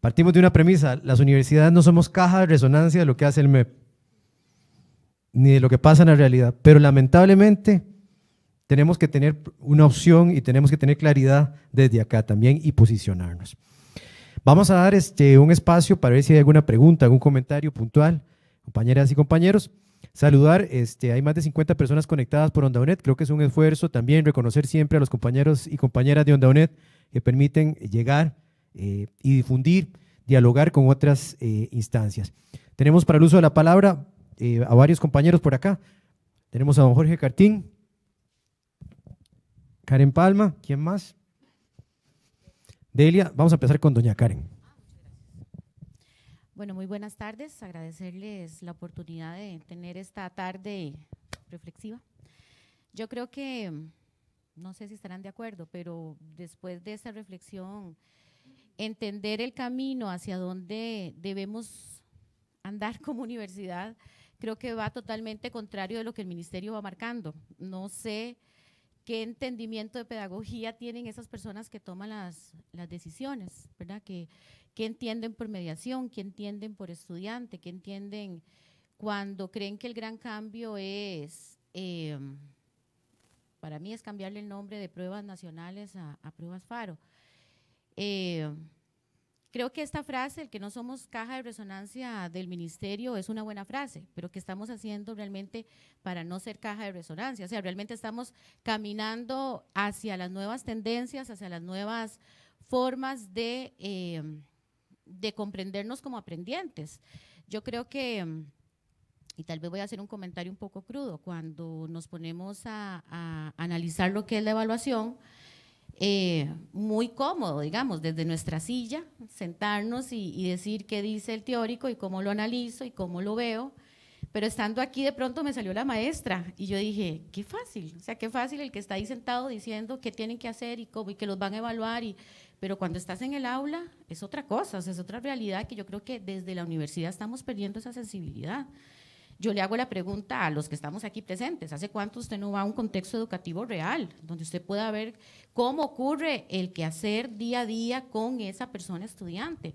S1: Partimos de una premisa, las universidades no somos caja de resonancia de lo que hace el MEP, ni de lo que pasa en la realidad, pero lamentablemente tenemos que tener una opción y tenemos que tener claridad desde acá también y posicionarnos. Vamos a dar este, un espacio para ver si hay alguna pregunta, algún comentario puntual, compañeras y compañeros saludar. Este, hay más de 50 personas conectadas por OndaUNED. Creo que es un esfuerzo también reconocer siempre a los compañeros y compañeras de OndaUNED que permiten llegar eh, y difundir, dialogar con otras eh, instancias. Tenemos para el uso de la palabra eh, a varios compañeros por acá. Tenemos a don Jorge Cartín, Karen Palma, ¿quién más? Delia, vamos a empezar con doña Karen.
S6: Bueno, muy buenas tardes. Agradecerles la oportunidad de tener esta tarde reflexiva. Yo creo que, no sé si estarán de acuerdo, pero después de esa reflexión, entender el camino hacia dónde debemos andar como universidad, creo que va totalmente contrario de lo que el ministerio va marcando. No sé qué entendimiento de pedagogía tienen esas personas que toman las, las decisiones, ¿verdad? Que qué entienden por mediación, qué entienden por estudiante, qué entienden cuando creen que el gran cambio es, em, para mí es cambiarle el nombre de pruebas nacionales a, pruebas faro. Eh, creo que esta frase, el que no somos caja de resonancia del ministerio, es una buena frase, pero ¿qué estamos haciendo realmente para no ser caja de resonancia? O sea, realmente estamos caminando hacia las nuevas tendencias, hacia las nuevas formas de... Em, de comprendernos como aprendientes. Yo creo que, y tal vez voy a hacer un comentario un poco crudo, cuando nos ponemos a, analizar lo que es la evaluación, eh, muy cómodo, digamos, desde nuestra silla, sentarnos y, y, decir qué dice el teórico y cómo lo analizo y cómo lo veo. Pero estando aquí de pronto me salió la maestra y yo dije, qué fácil, o sea, qué fácil el que está ahí sentado diciendo qué tienen que hacer y cómo y que los van a evaluar y pero cuando estás en el aula es otra cosa, es otra realidad que yo creo que desde la universidad estamos perdiendo esa sensibilidad. Yo le hago la pregunta a los que estamos aquí presentes, ¿hace cuánto usted no va a un contexto educativo real, donde usted pueda ver cómo ocurre el quehacer día a día con esa persona estudiante?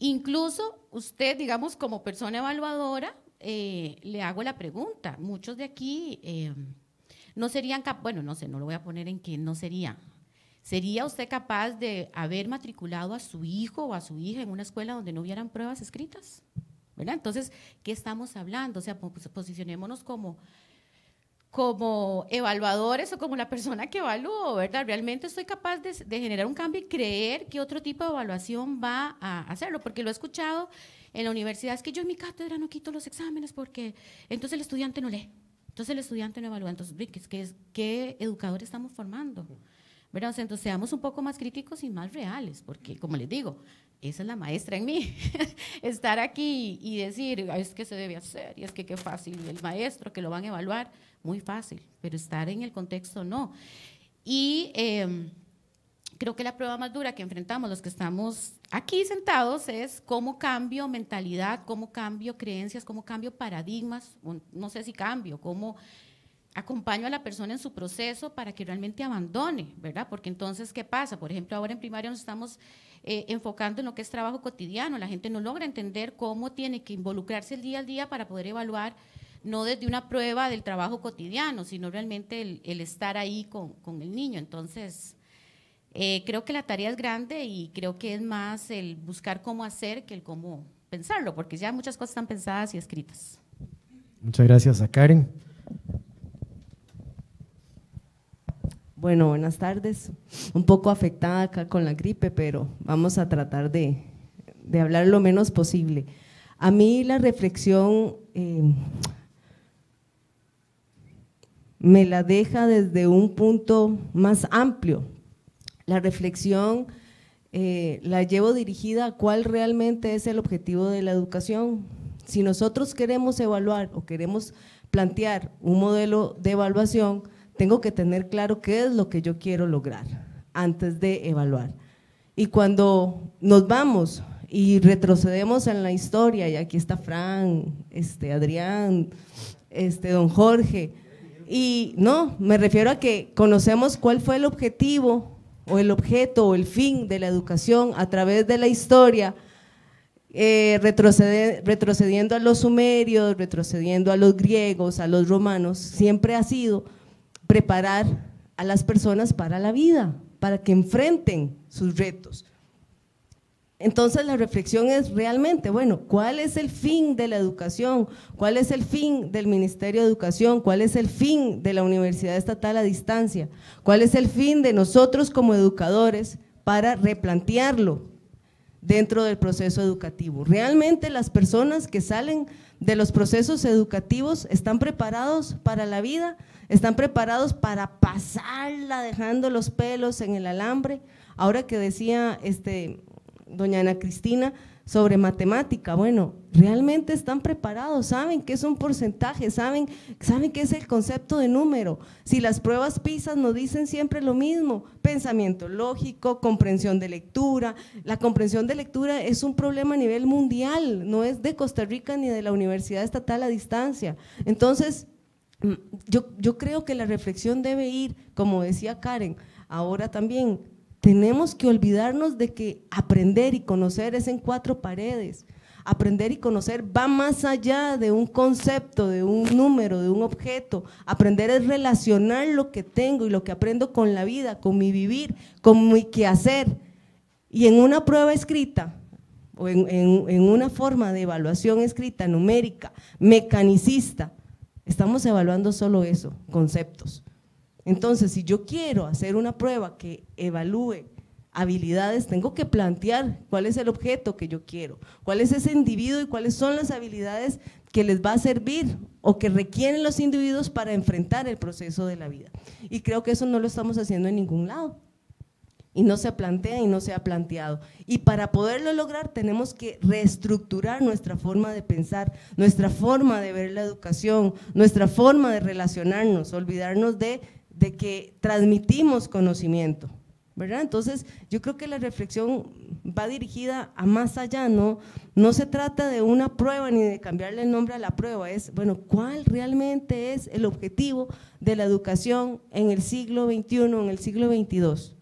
S6: Incluso usted, digamos, como persona evaluadora, eh, le hago la pregunta, muchos de aquí... Eh, no serían, bueno, no sé, no lo voy a poner en que no sería, ¿Sería usted capaz de haber matriculado a su hijo o a su hija en una escuela donde no hubieran pruebas escritas? ¿Verdad? Entonces, ¿qué estamos hablando? O sea, pues, posicionémonos como como evaluadores o como la persona que evalúa, ¿verdad? Realmente estoy capaz de, generar un cambio y creer que otro tipo de evaluación va a hacerlo, porque lo he escuchado en la universidad, es que yo en mi cátedra no quito los exámenes porque entonces el estudiante no lee, entonces el estudiante no evalúa, entonces, ¿qué, es qué educador estamos formando? entonces seamos un poco más críticos y más reales, porque como les digo, esa es la maestra en mí, estar aquí y decir, es que se debe hacer, y es que qué fácil, y el maestro, que lo van a evaluar, muy fácil, pero estar en el contexto no. Y em, creo que la prueba más dura que enfrentamos los que estamos aquí sentados es cómo cambio mentalidad, cómo cambio creencias, cómo cambio paradigmas, no sé si cambio, cómo acompaño a la persona en su proceso para que realmente abandone, ¿verdad? Porque entonces, ¿qué pasa? Por ejemplo, ahora en primaria nos estamos eh, enfocando en lo que es trabajo cotidiano, la gente no logra entender cómo tiene que involucrarse el día al día para poder evaluar, no desde una prueba del trabajo cotidiano, sino realmente el, estar ahí con, el niño. Entonces, eh, creo que la tarea es grande y creo que es más el buscar cómo hacer que el cómo pensarlo, porque ya muchas cosas están pensadas y escritas.
S1: Muchas gracias a Karen.
S7: Bueno, buenas tardes. Un poco afectada acá con la gripe, pero vamos a tratar de, hablar lo menos posible. A mí la reflexión eh, me la deja desde un punto más amplio. La reflexión eh, la llevo dirigida a cuál realmente es el objetivo de la educación. Si nosotros queremos evaluar o queremos plantear un modelo de evaluación, tengo que tener claro qué es lo que yo quiero lograr antes de evaluar. Y cuando nos vamos y retrocedemos en la historia, y aquí está Fran, este, Adrián, este, don Jorge, y no, me refiero a que conocemos cuál fue el objetivo o el objeto o el fin de la educación a través de la historia, eh, retrocediendo a los sumerios, retrocediendo a los griegos, a los romanos, siempre ha sido preparar a las personas para la vida, para que enfrenten sus retos. Entonces la reflexión es realmente, bueno, ¿cuál es el fin de la educación? ¿Cuál es el fin del Ministerio de Educación? ¿Cuál es el fin de la Universidad Estatal a distancia? ¿Cuál es el fin de nosotros como educadores para replantearlo dentro del proceso educativo? ¿Realmente las personas que salen de los procesos educativos están preparados para la vida? Están preparados para pasarla dejando los pelos en el alambre. Ahora que decía este, doña Ana Cristina sobre matemática, bueno, realmente están preparados, saben que es un porcentaje, saben, saben qué es el concepto de número. Si las pruebas PISA nos dicen siempre lo mismo, pensamiento lógico, comprensión de lectura. La comprensión de lectura es un problema a nivel mundial, no es de Costa Rica ni de la Universidad Estatal a distancia. Entonces, Mm, yo, creo que la reflexión debe ir, como decía Karen, ahora también, tenemos que olvidarnos de que aprender y conocer es en cuatro paredes. Aprender y conocer va más allá de un concepto, de un número, de un objeto. Aprender es relacionar lo que tengo y lo que aprendo con la vida, con mi vivir, con mi quehacer. Y en una prueba escrita o en una forma de evaluación escrita, numérica, mecanicista, Estamos evaluando solo eso, conceptos. Entonces, si yo quiero hacer una prueba que evalúe habilidades, tengo que plantear cuál es el objeto que yo quiero, cuál es ese individuo y cuáles son las habilidades que les va a servir o que requieren los individuos para enfrentar el proceso de la vida. Y creo que eso no lo estamos haciendo en ningún lado y no se plantea y no se ha planteado. Y para poderlo lograr tenemos que reestructurar nuestra forma de pensar, nuestra forma de ver la educación, nuestra forma de relacionarnos, olvidarnos de, que transmitimos conocimiento. ¿verdad? Entonces, yo creo que la reflexión va dirigida a más allá, ¿no? No se trata de una prueba ni de cambiarle el nombre a la prueba, es, bueno, ¿cuál realmente es el objetivo de la educación en el siglo XXI, en el siglo XXII?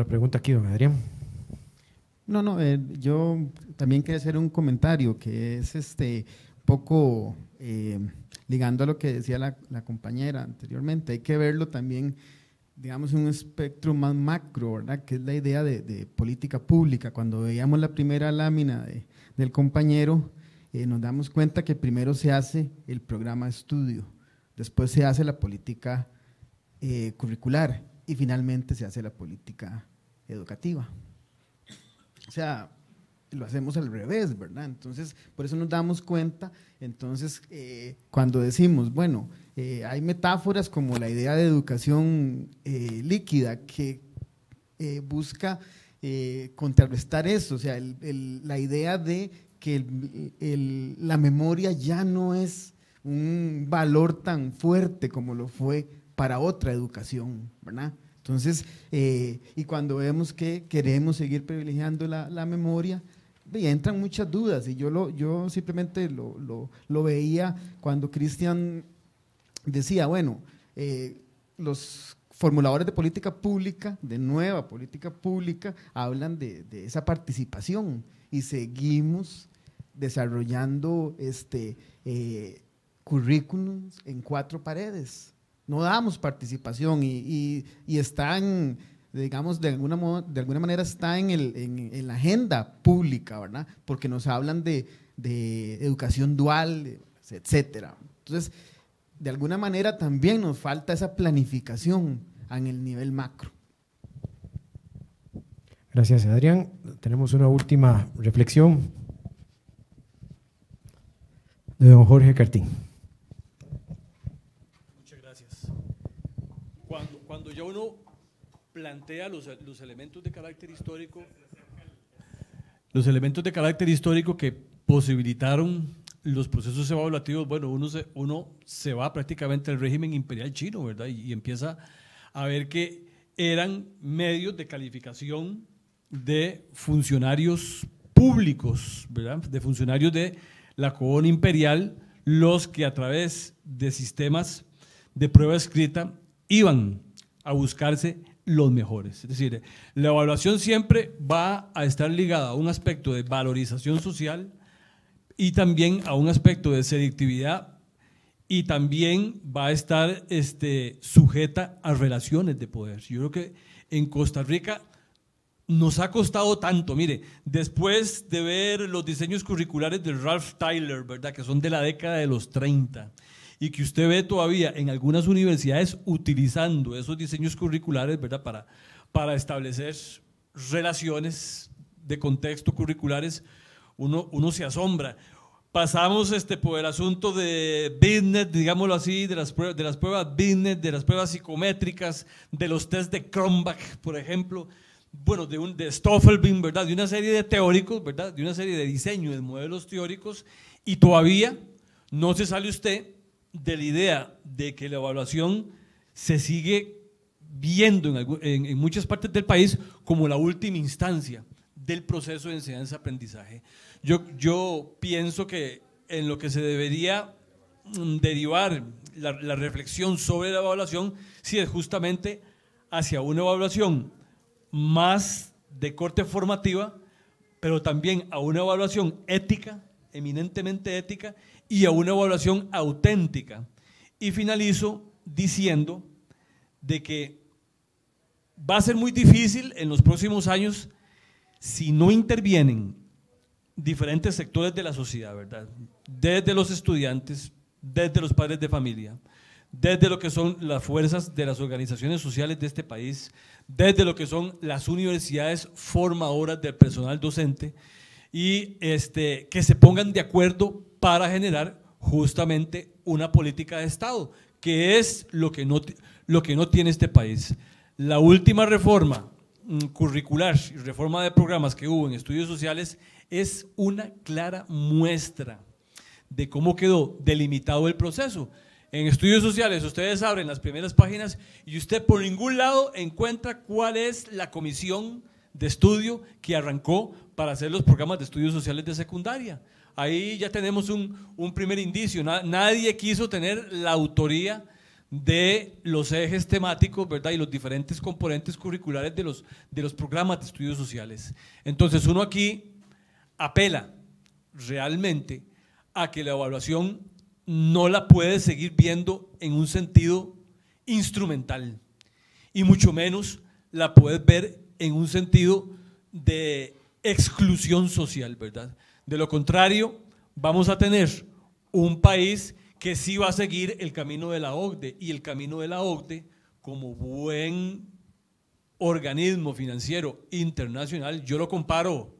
S1: otra pregunta aquí, don Adrián.
S8: No, no, eh, yo también quería hacer un comentario que es este poco eh, ligando a lo que decía la, compañera anteriormente. Hay que verlo también, digamos, en un espectro más macro, ¿verdad? Que es la idea de, política pública. Cuando veíamos la primera lámina del compañero, eh, nos damos cuenta que primero se hace el programa de estudio, después se hace la política curricular y finalmente se hace la política educativa. O sea, lo hacemos al revés, ¿verdad? Entonces, por eso nos damos cuenta, entonces, eh, cuando decimos, bueno, eh, hay metáforas como la idea de educación eh, líquida que busca contrarrestar eso, o sea, la idea de que la memoria ya no es un valor tan fuerte como lo fue para otra educación, ¿verdad? Entonces, eh, y cuando vemos que queremos seguir privilegiando la, memoria, entran muchas dudas y yo, lo, yo simplemente lo, veía cuando Cristian decía, bueno, eh, los formuladores de política pública, de nueva política pública, hablan de, esa participación y seguimos desarrollando este, eh, currículums en cuatro paredes no damos participación y, están, digamos, de alguna, de alguna manera está en, la agenda pública, ¿verdad? Porque nos hablan de, educación dual, etcétera. Entonces, de alguna manera también nos falta esa planificación en el nivel macro.
S1: Gracias, Adrián. Tenemos una última reflexión de don Jorge Cartín.
S2: plantea los, elementos de carácter histórico, los elementos de carácter histórico que posibilitaron los procesos evaluativos, bueno, uno se, uno se va prácticamente al régimen imperial chino, ¿verdad? Y, empieza a ver que eran medios de calificación de funcionarios públicos, ¿verdad? De funcionarios de la corona imperial, los que a través de sistemas de prueba escrita iban a buscarse los mejores. Es decir, la evaluación siempre va a estar ligada a un aspecto de valorización social y también a un aspecto de selectividad y también va a estar este, sujeta a relaciones de poder. Yo creo que en Costa Rica nos ha costado tanto, mire, después de ver los diseños curriculares de Ralph Tyler, ¿verdad? Que son de la década de los 30 y que usted ve todavía en algunas universidades utilizando esos diseños curriculares, ¿verdad? Para, para establecer relaciones de contexto curriculares, uno, uno se asombra. Pasamos este, por el asunto de business, digámoslo así, de las, pruebas, de las pruebas business, de las pruebas psicométricas, de los test de Cronbach, por ejemplo, bueno, de, un, de Stoffelbein, ¿verdad? De una serie de teóricos, ¿verdad? De una serie de diseños, de modelos teóricos, y todavía no se sale usted de la idea de que la evaluación se sigue viendo en, muchas partes del país como la última instancia del proceso de enseñanza-aprendizaje. Yo, pienso que en lo que se debería mm, derivar la, la, reflexión sobre la evaluación, si es justamente hacia una evaluación más de corte formativa, pero también a una evaluación ética, eminentemente ética, y a una evaluación auténtica. Y finalizo diciendo de que va a ser muy difícil en los próximos años si no intervienen diferentes sectores de la sociedad, ¿verdad? Desde los estudiantes, desde los padres de familia, desde lo que son las fuerzas de las organizaciones sociales de este país, desde lo que son las universidades formadoras del personal docente y este, que se pongan de acuerdo para generar justamente una política de Estado, que es lo que no, lo que no tiene este país. La última reforma mm, curricular y reforma de programas que hubo en estudios sociales es una clara muestra de cómo quedó delimitado el proceso. En estudios sociales ustedes abren las primeras páginas y usted por ningún lado encuentra cuál es la comisión de estudio que arrancó para hacer los programas de estudios sociales de secundaria ahí ya tenemos un, primer indicio. nadie quiso tener la autoría de los ejes temáticos, ¿verdad? Y los diferentes componentes curriculares de los, de los programas de estudios sociales. Entonces uno aquí apela realmente a que la evaluación no la puede seguir viendo en un sentido instrumental y mucho menos la puedes ver en un sentido de exclusión social, ¿verdad? De lo contrario, vamos a tener un país que sí va a seguir el camino de la OCDE y el camino de la OCDE como buen organismo financiero internacional, yo lo comparo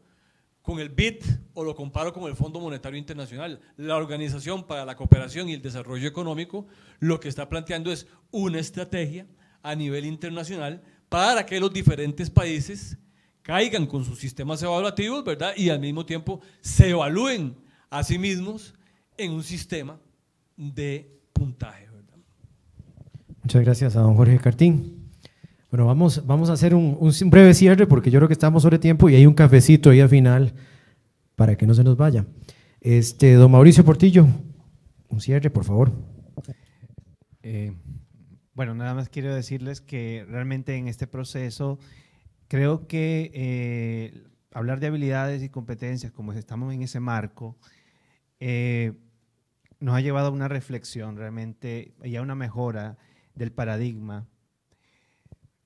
S2: con el BID o lo comparo con el Fondo Monetario Internacional, la Organización para la Cooperación y el Desarrollo Económico, lo que está planteando es una estrategia a nivel internacional para que los diferentes países caigan con sus sistemas evaluativos, ¿verdad? Y al mismo tiempo se evalúen a sí mismos en un sistema de puntaje, ¿verdad?
S1: Muchas gracias a don Jorge Cartín. Bueno, vamos, vamos a hacer un, breve cierre porque yo creo que estamos sobre tiempo y hay un cafecito ahí al final para que no se nos vaya. Este, don Mauricio Portillo, un cierre, por favor.
S3: Eh, bueno, nada más quiero decirles que realmente en este proceso Creo que eh, hablar de habilidades y competencias, como estamos en ese marco, eh, nos ha llevado a una reflexión realmente y a una mejora del paradigma.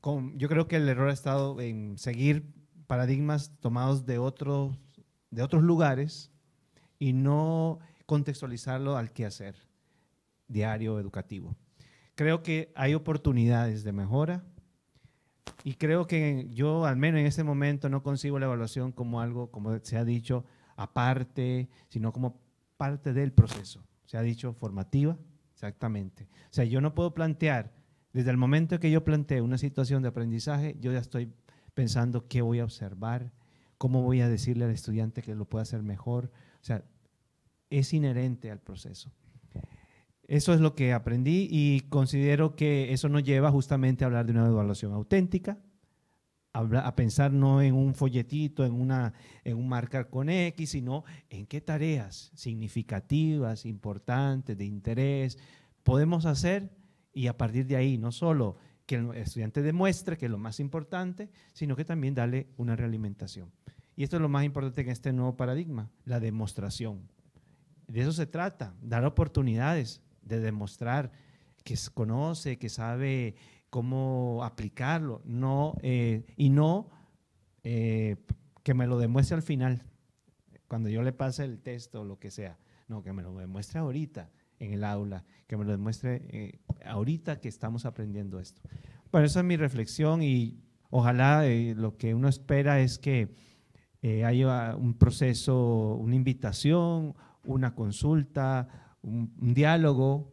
S3: Con, yo creo que el error ha estado en seguir paradigmas tomados de otros, de otros lugares y no contextualizarlo al quehacer diario educativo. Creo que hay oportunidades de mejora, y creo que yo, al menos en este momento, no consigo la evaluación como algo, como se ha dicho, aparte, sino como parte del proceso. Se ha dicho formativa, exactamente. O sea, yo no puedo plantear, desde el momento que yo planteo una situación de aprendizaje, yo ya estoy pensando qué voy a observar, cómo voy a decirle al estudiante que lo puede hacer mejor. O sea, es inherente al proceso. Eso es lo que aprendí y considero que eso nos lleva justamente a hablar de una evaluación auténtica, a, pensar no en un folletito, en, una, en un marcar con X, sino en qué tareas significativas, importantes, de interés podemos hacer y a partir de ahí no solo que el estudiante demuestre que es lo más importante, sino que también darle una realimentación. Y esto es lo más importante en este nuevo paradigma, la demostración. De eso se trata, dar oportunidades de demostrar que conoce, que sabe cómo aplicarlo, no, eh, y no eh, que me lo demuestre al final, cuando yo le pase el texto o lo que sea, no, que me lo demuestre ahorita en el aula, que me lo demuestre eh, ahorita que estamos aprendiendo esto. Bueno, esa es mi reflexión y ojalá lo que uno espera es que haya un proceso, una invitación, una consulta, un, diálogo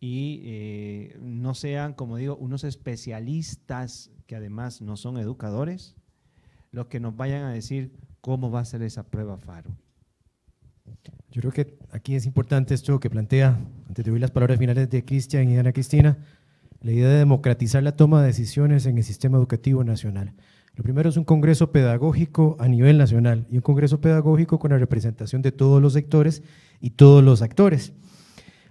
S3: y eh, no sean, como digo, unos especialistas que además no son educadores los que nos vayan a decir cómo va a ser esa prueba FARO.
S1: Yo creo que aquí es importante esto que plantea, antes de oír las palabras finales de Cristian y Ana Cristina, la idea de democratizar la toma de decisiones en el sistema educativo nacional. Lo primero es un congreso pedagógico a nivel nacional y un congreso pedagógico con la representación de todos los sectores y todos los actores.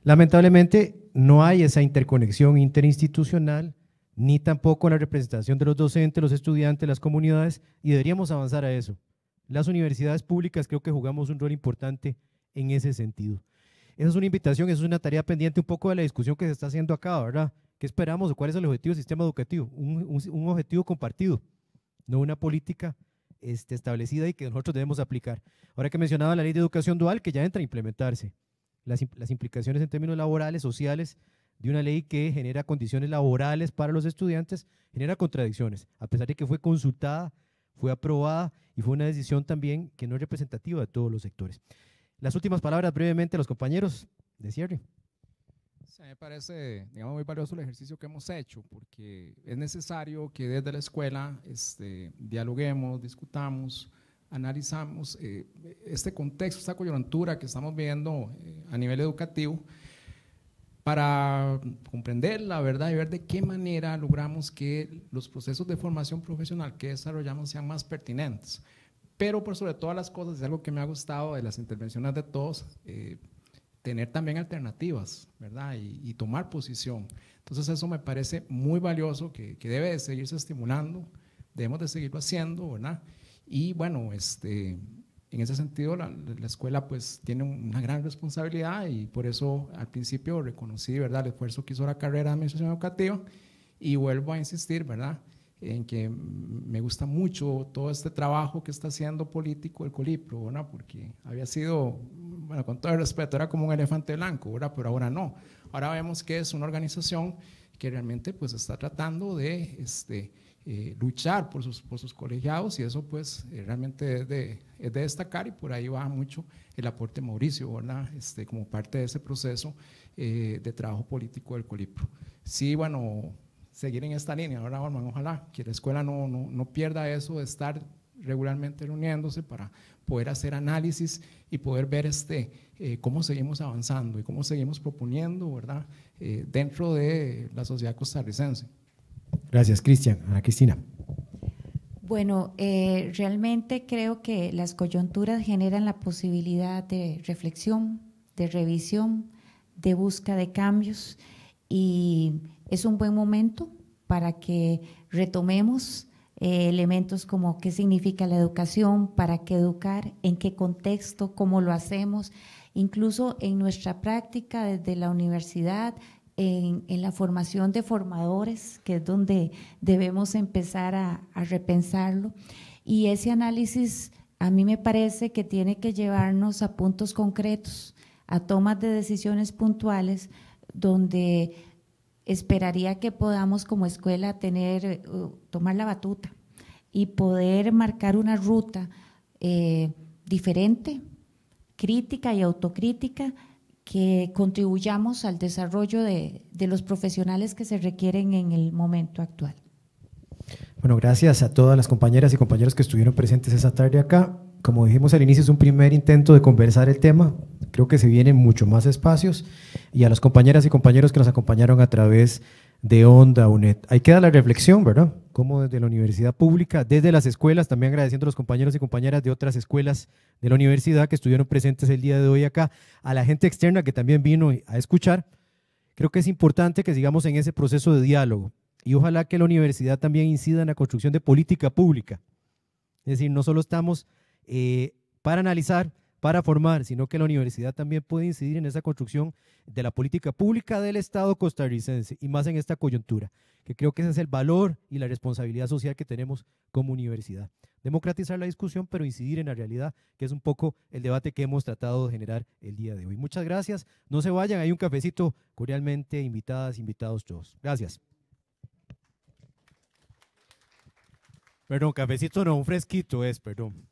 S1: Lamentablemente no hay esa interconexión interinstitucional ni tampoco la representación de los docentes, los estudiantes, las comunidades y deberíamos avanzar a eso. Las universidades públicas creo que jugamos un rol importante en ese sentido. Esa es una invitación, esa es una tarea pendiente un poco de la discusión que se está haciendo acá, ¿verdad? ¿Qué esperamos? o ¿Cuál es el objetivo del sistema educativo? un objetivo compartido no una política este, establecida y que nosotros debemos aplicar. Ahora que mencionaba la ley de educación dual, que ya entra a implementarse, las, las implicaciones en términos laborales, sociales, de una ley que genera condiciones laborales para los estudiantes, genera contradicciones, a pesar de que fue consultada, fue aprobada y fue una decisión también que no es representativa de todos los sectores. Las últimas palabras brevemente a los compañeros de cierre
S4: me parece, digamos, muy valioso el ejercicio que hemos hecho, porque es necesario que desde la escuela este, dialoguemos, discutamos, analizamos eh, este contexto, esta coyuntura que estamos viendo eh, a nivel educativo para comprender la verdad y ver de qué manera logramos que los procesos de formación profesional que desarrollamos sean más pertinentes. Pero por sobre todas las cosas, es algo que me ha gustado de las intervenciones de todos, eh, tener también alternativas, ¿verdad? Y, tomar posición. Entonces eso me parece muy valioso, que, que, debe de seguirse estimulando, debemos de seguirlo haciendo, ¿verdad? Y bueno, este, en ese sentido la, la, escuela pues tiene una gran responsabilidad y por eso al principio reconocí, ¿verdad?, el esfuerzo que hizo la carrera de Administración Educativa y vuelvo a insistir, ¿verdad?, en que me gusta mucho todo este trabajo que está haciendo político el Colipro, ¿verdad? porque había sido, bueno, con todo el respeto, era como un elefante blanco, ¿verdad? pero ahora no. Ahora vemos que es una organización que realmente pues está tratando de este, eh, luchar por sus, por sus colegiados y eso pues eh, realmente es de, destacar y por ahí va mucho el aporte Mauricio, Este, como parte de ese proceso eh, de trabajo político del Colipro. Sí, bueno, seguir en esta línea, Ahora, hermano, Ojalá que la escuela no, no, no pierda eso de estar regularmente reuniéndose para poder hacer análisis y poder ver este, eh, cómo seguimos avanzando y cómo seguimos proponiendo ¿verdad? Eh, dentro de la sociedad costarricense.
S1: Gracias, Cristian. Ana Cristina.
S5: Bueno, eh, realmente creo que las coyunturas generan la posibilidad de reflexión, de revisión, de busca de cambios y es un buen momento para que retomemos eh, elementos como qué significa la educación, para qué educar, en qué contexto, cómo lo hacemos, incluso en nuestra práctica desde la universidad, en, la formación de formadores, que es donde debemos empezar a repensarlo. Y ese análisis a mí me parece que tiene que llevarnos a puntos concretos, a tomas de decisiones puntuales, donde esperaría que podamos como escuela tener, eh, tomar la batuta y poder marcar una ruta eh, diferente, crítica y autocrítica, que contribuyamos al desarrollo de, de, los profesionales que se requieren en el momento actual.
S1: Bueno, gracias a todas las compañeras y compañeros que estuvieron presentes esa tarde acá como dijimos al inicio, es un primer intento de conversar el tema. Creo que se vienen mucho más espacios. Y a las compañeras y compañeros que nos acompañaron a través de Onda UNED. Ahí queda la reflexión, ¿verdad? Como desde la universidad pública, desde las escuelas, también agradeciendo a los compañeros y compañeras de otras escuelas de la universidad que estuvieron presentes el día de hoy acá, a la gente externa que también vino a escuchar. Creo que es importante que sigamos en ese proceso de diálogo y ojalá que la universidad también incida en la construcción de política pública. Es decir, no solo estamos eh, para analizar, para formar, sino que la universidad también puede incidir en esa construcción de la política pública del Estado costarricense y más en esta coyuntura, que creo que ese es el valor y la responsabilidad social que tenemos como universidad. Democratizar la discusión, pero incidir en la realidad, que es un poco el debate que hemos tratado de generar el día de hoy. Muchas gracias. No se vayan, hay un cafecito cordialmente invitadas, invitados todos. Gracias. Perdón, cafecito no, un fresquito es, perdón.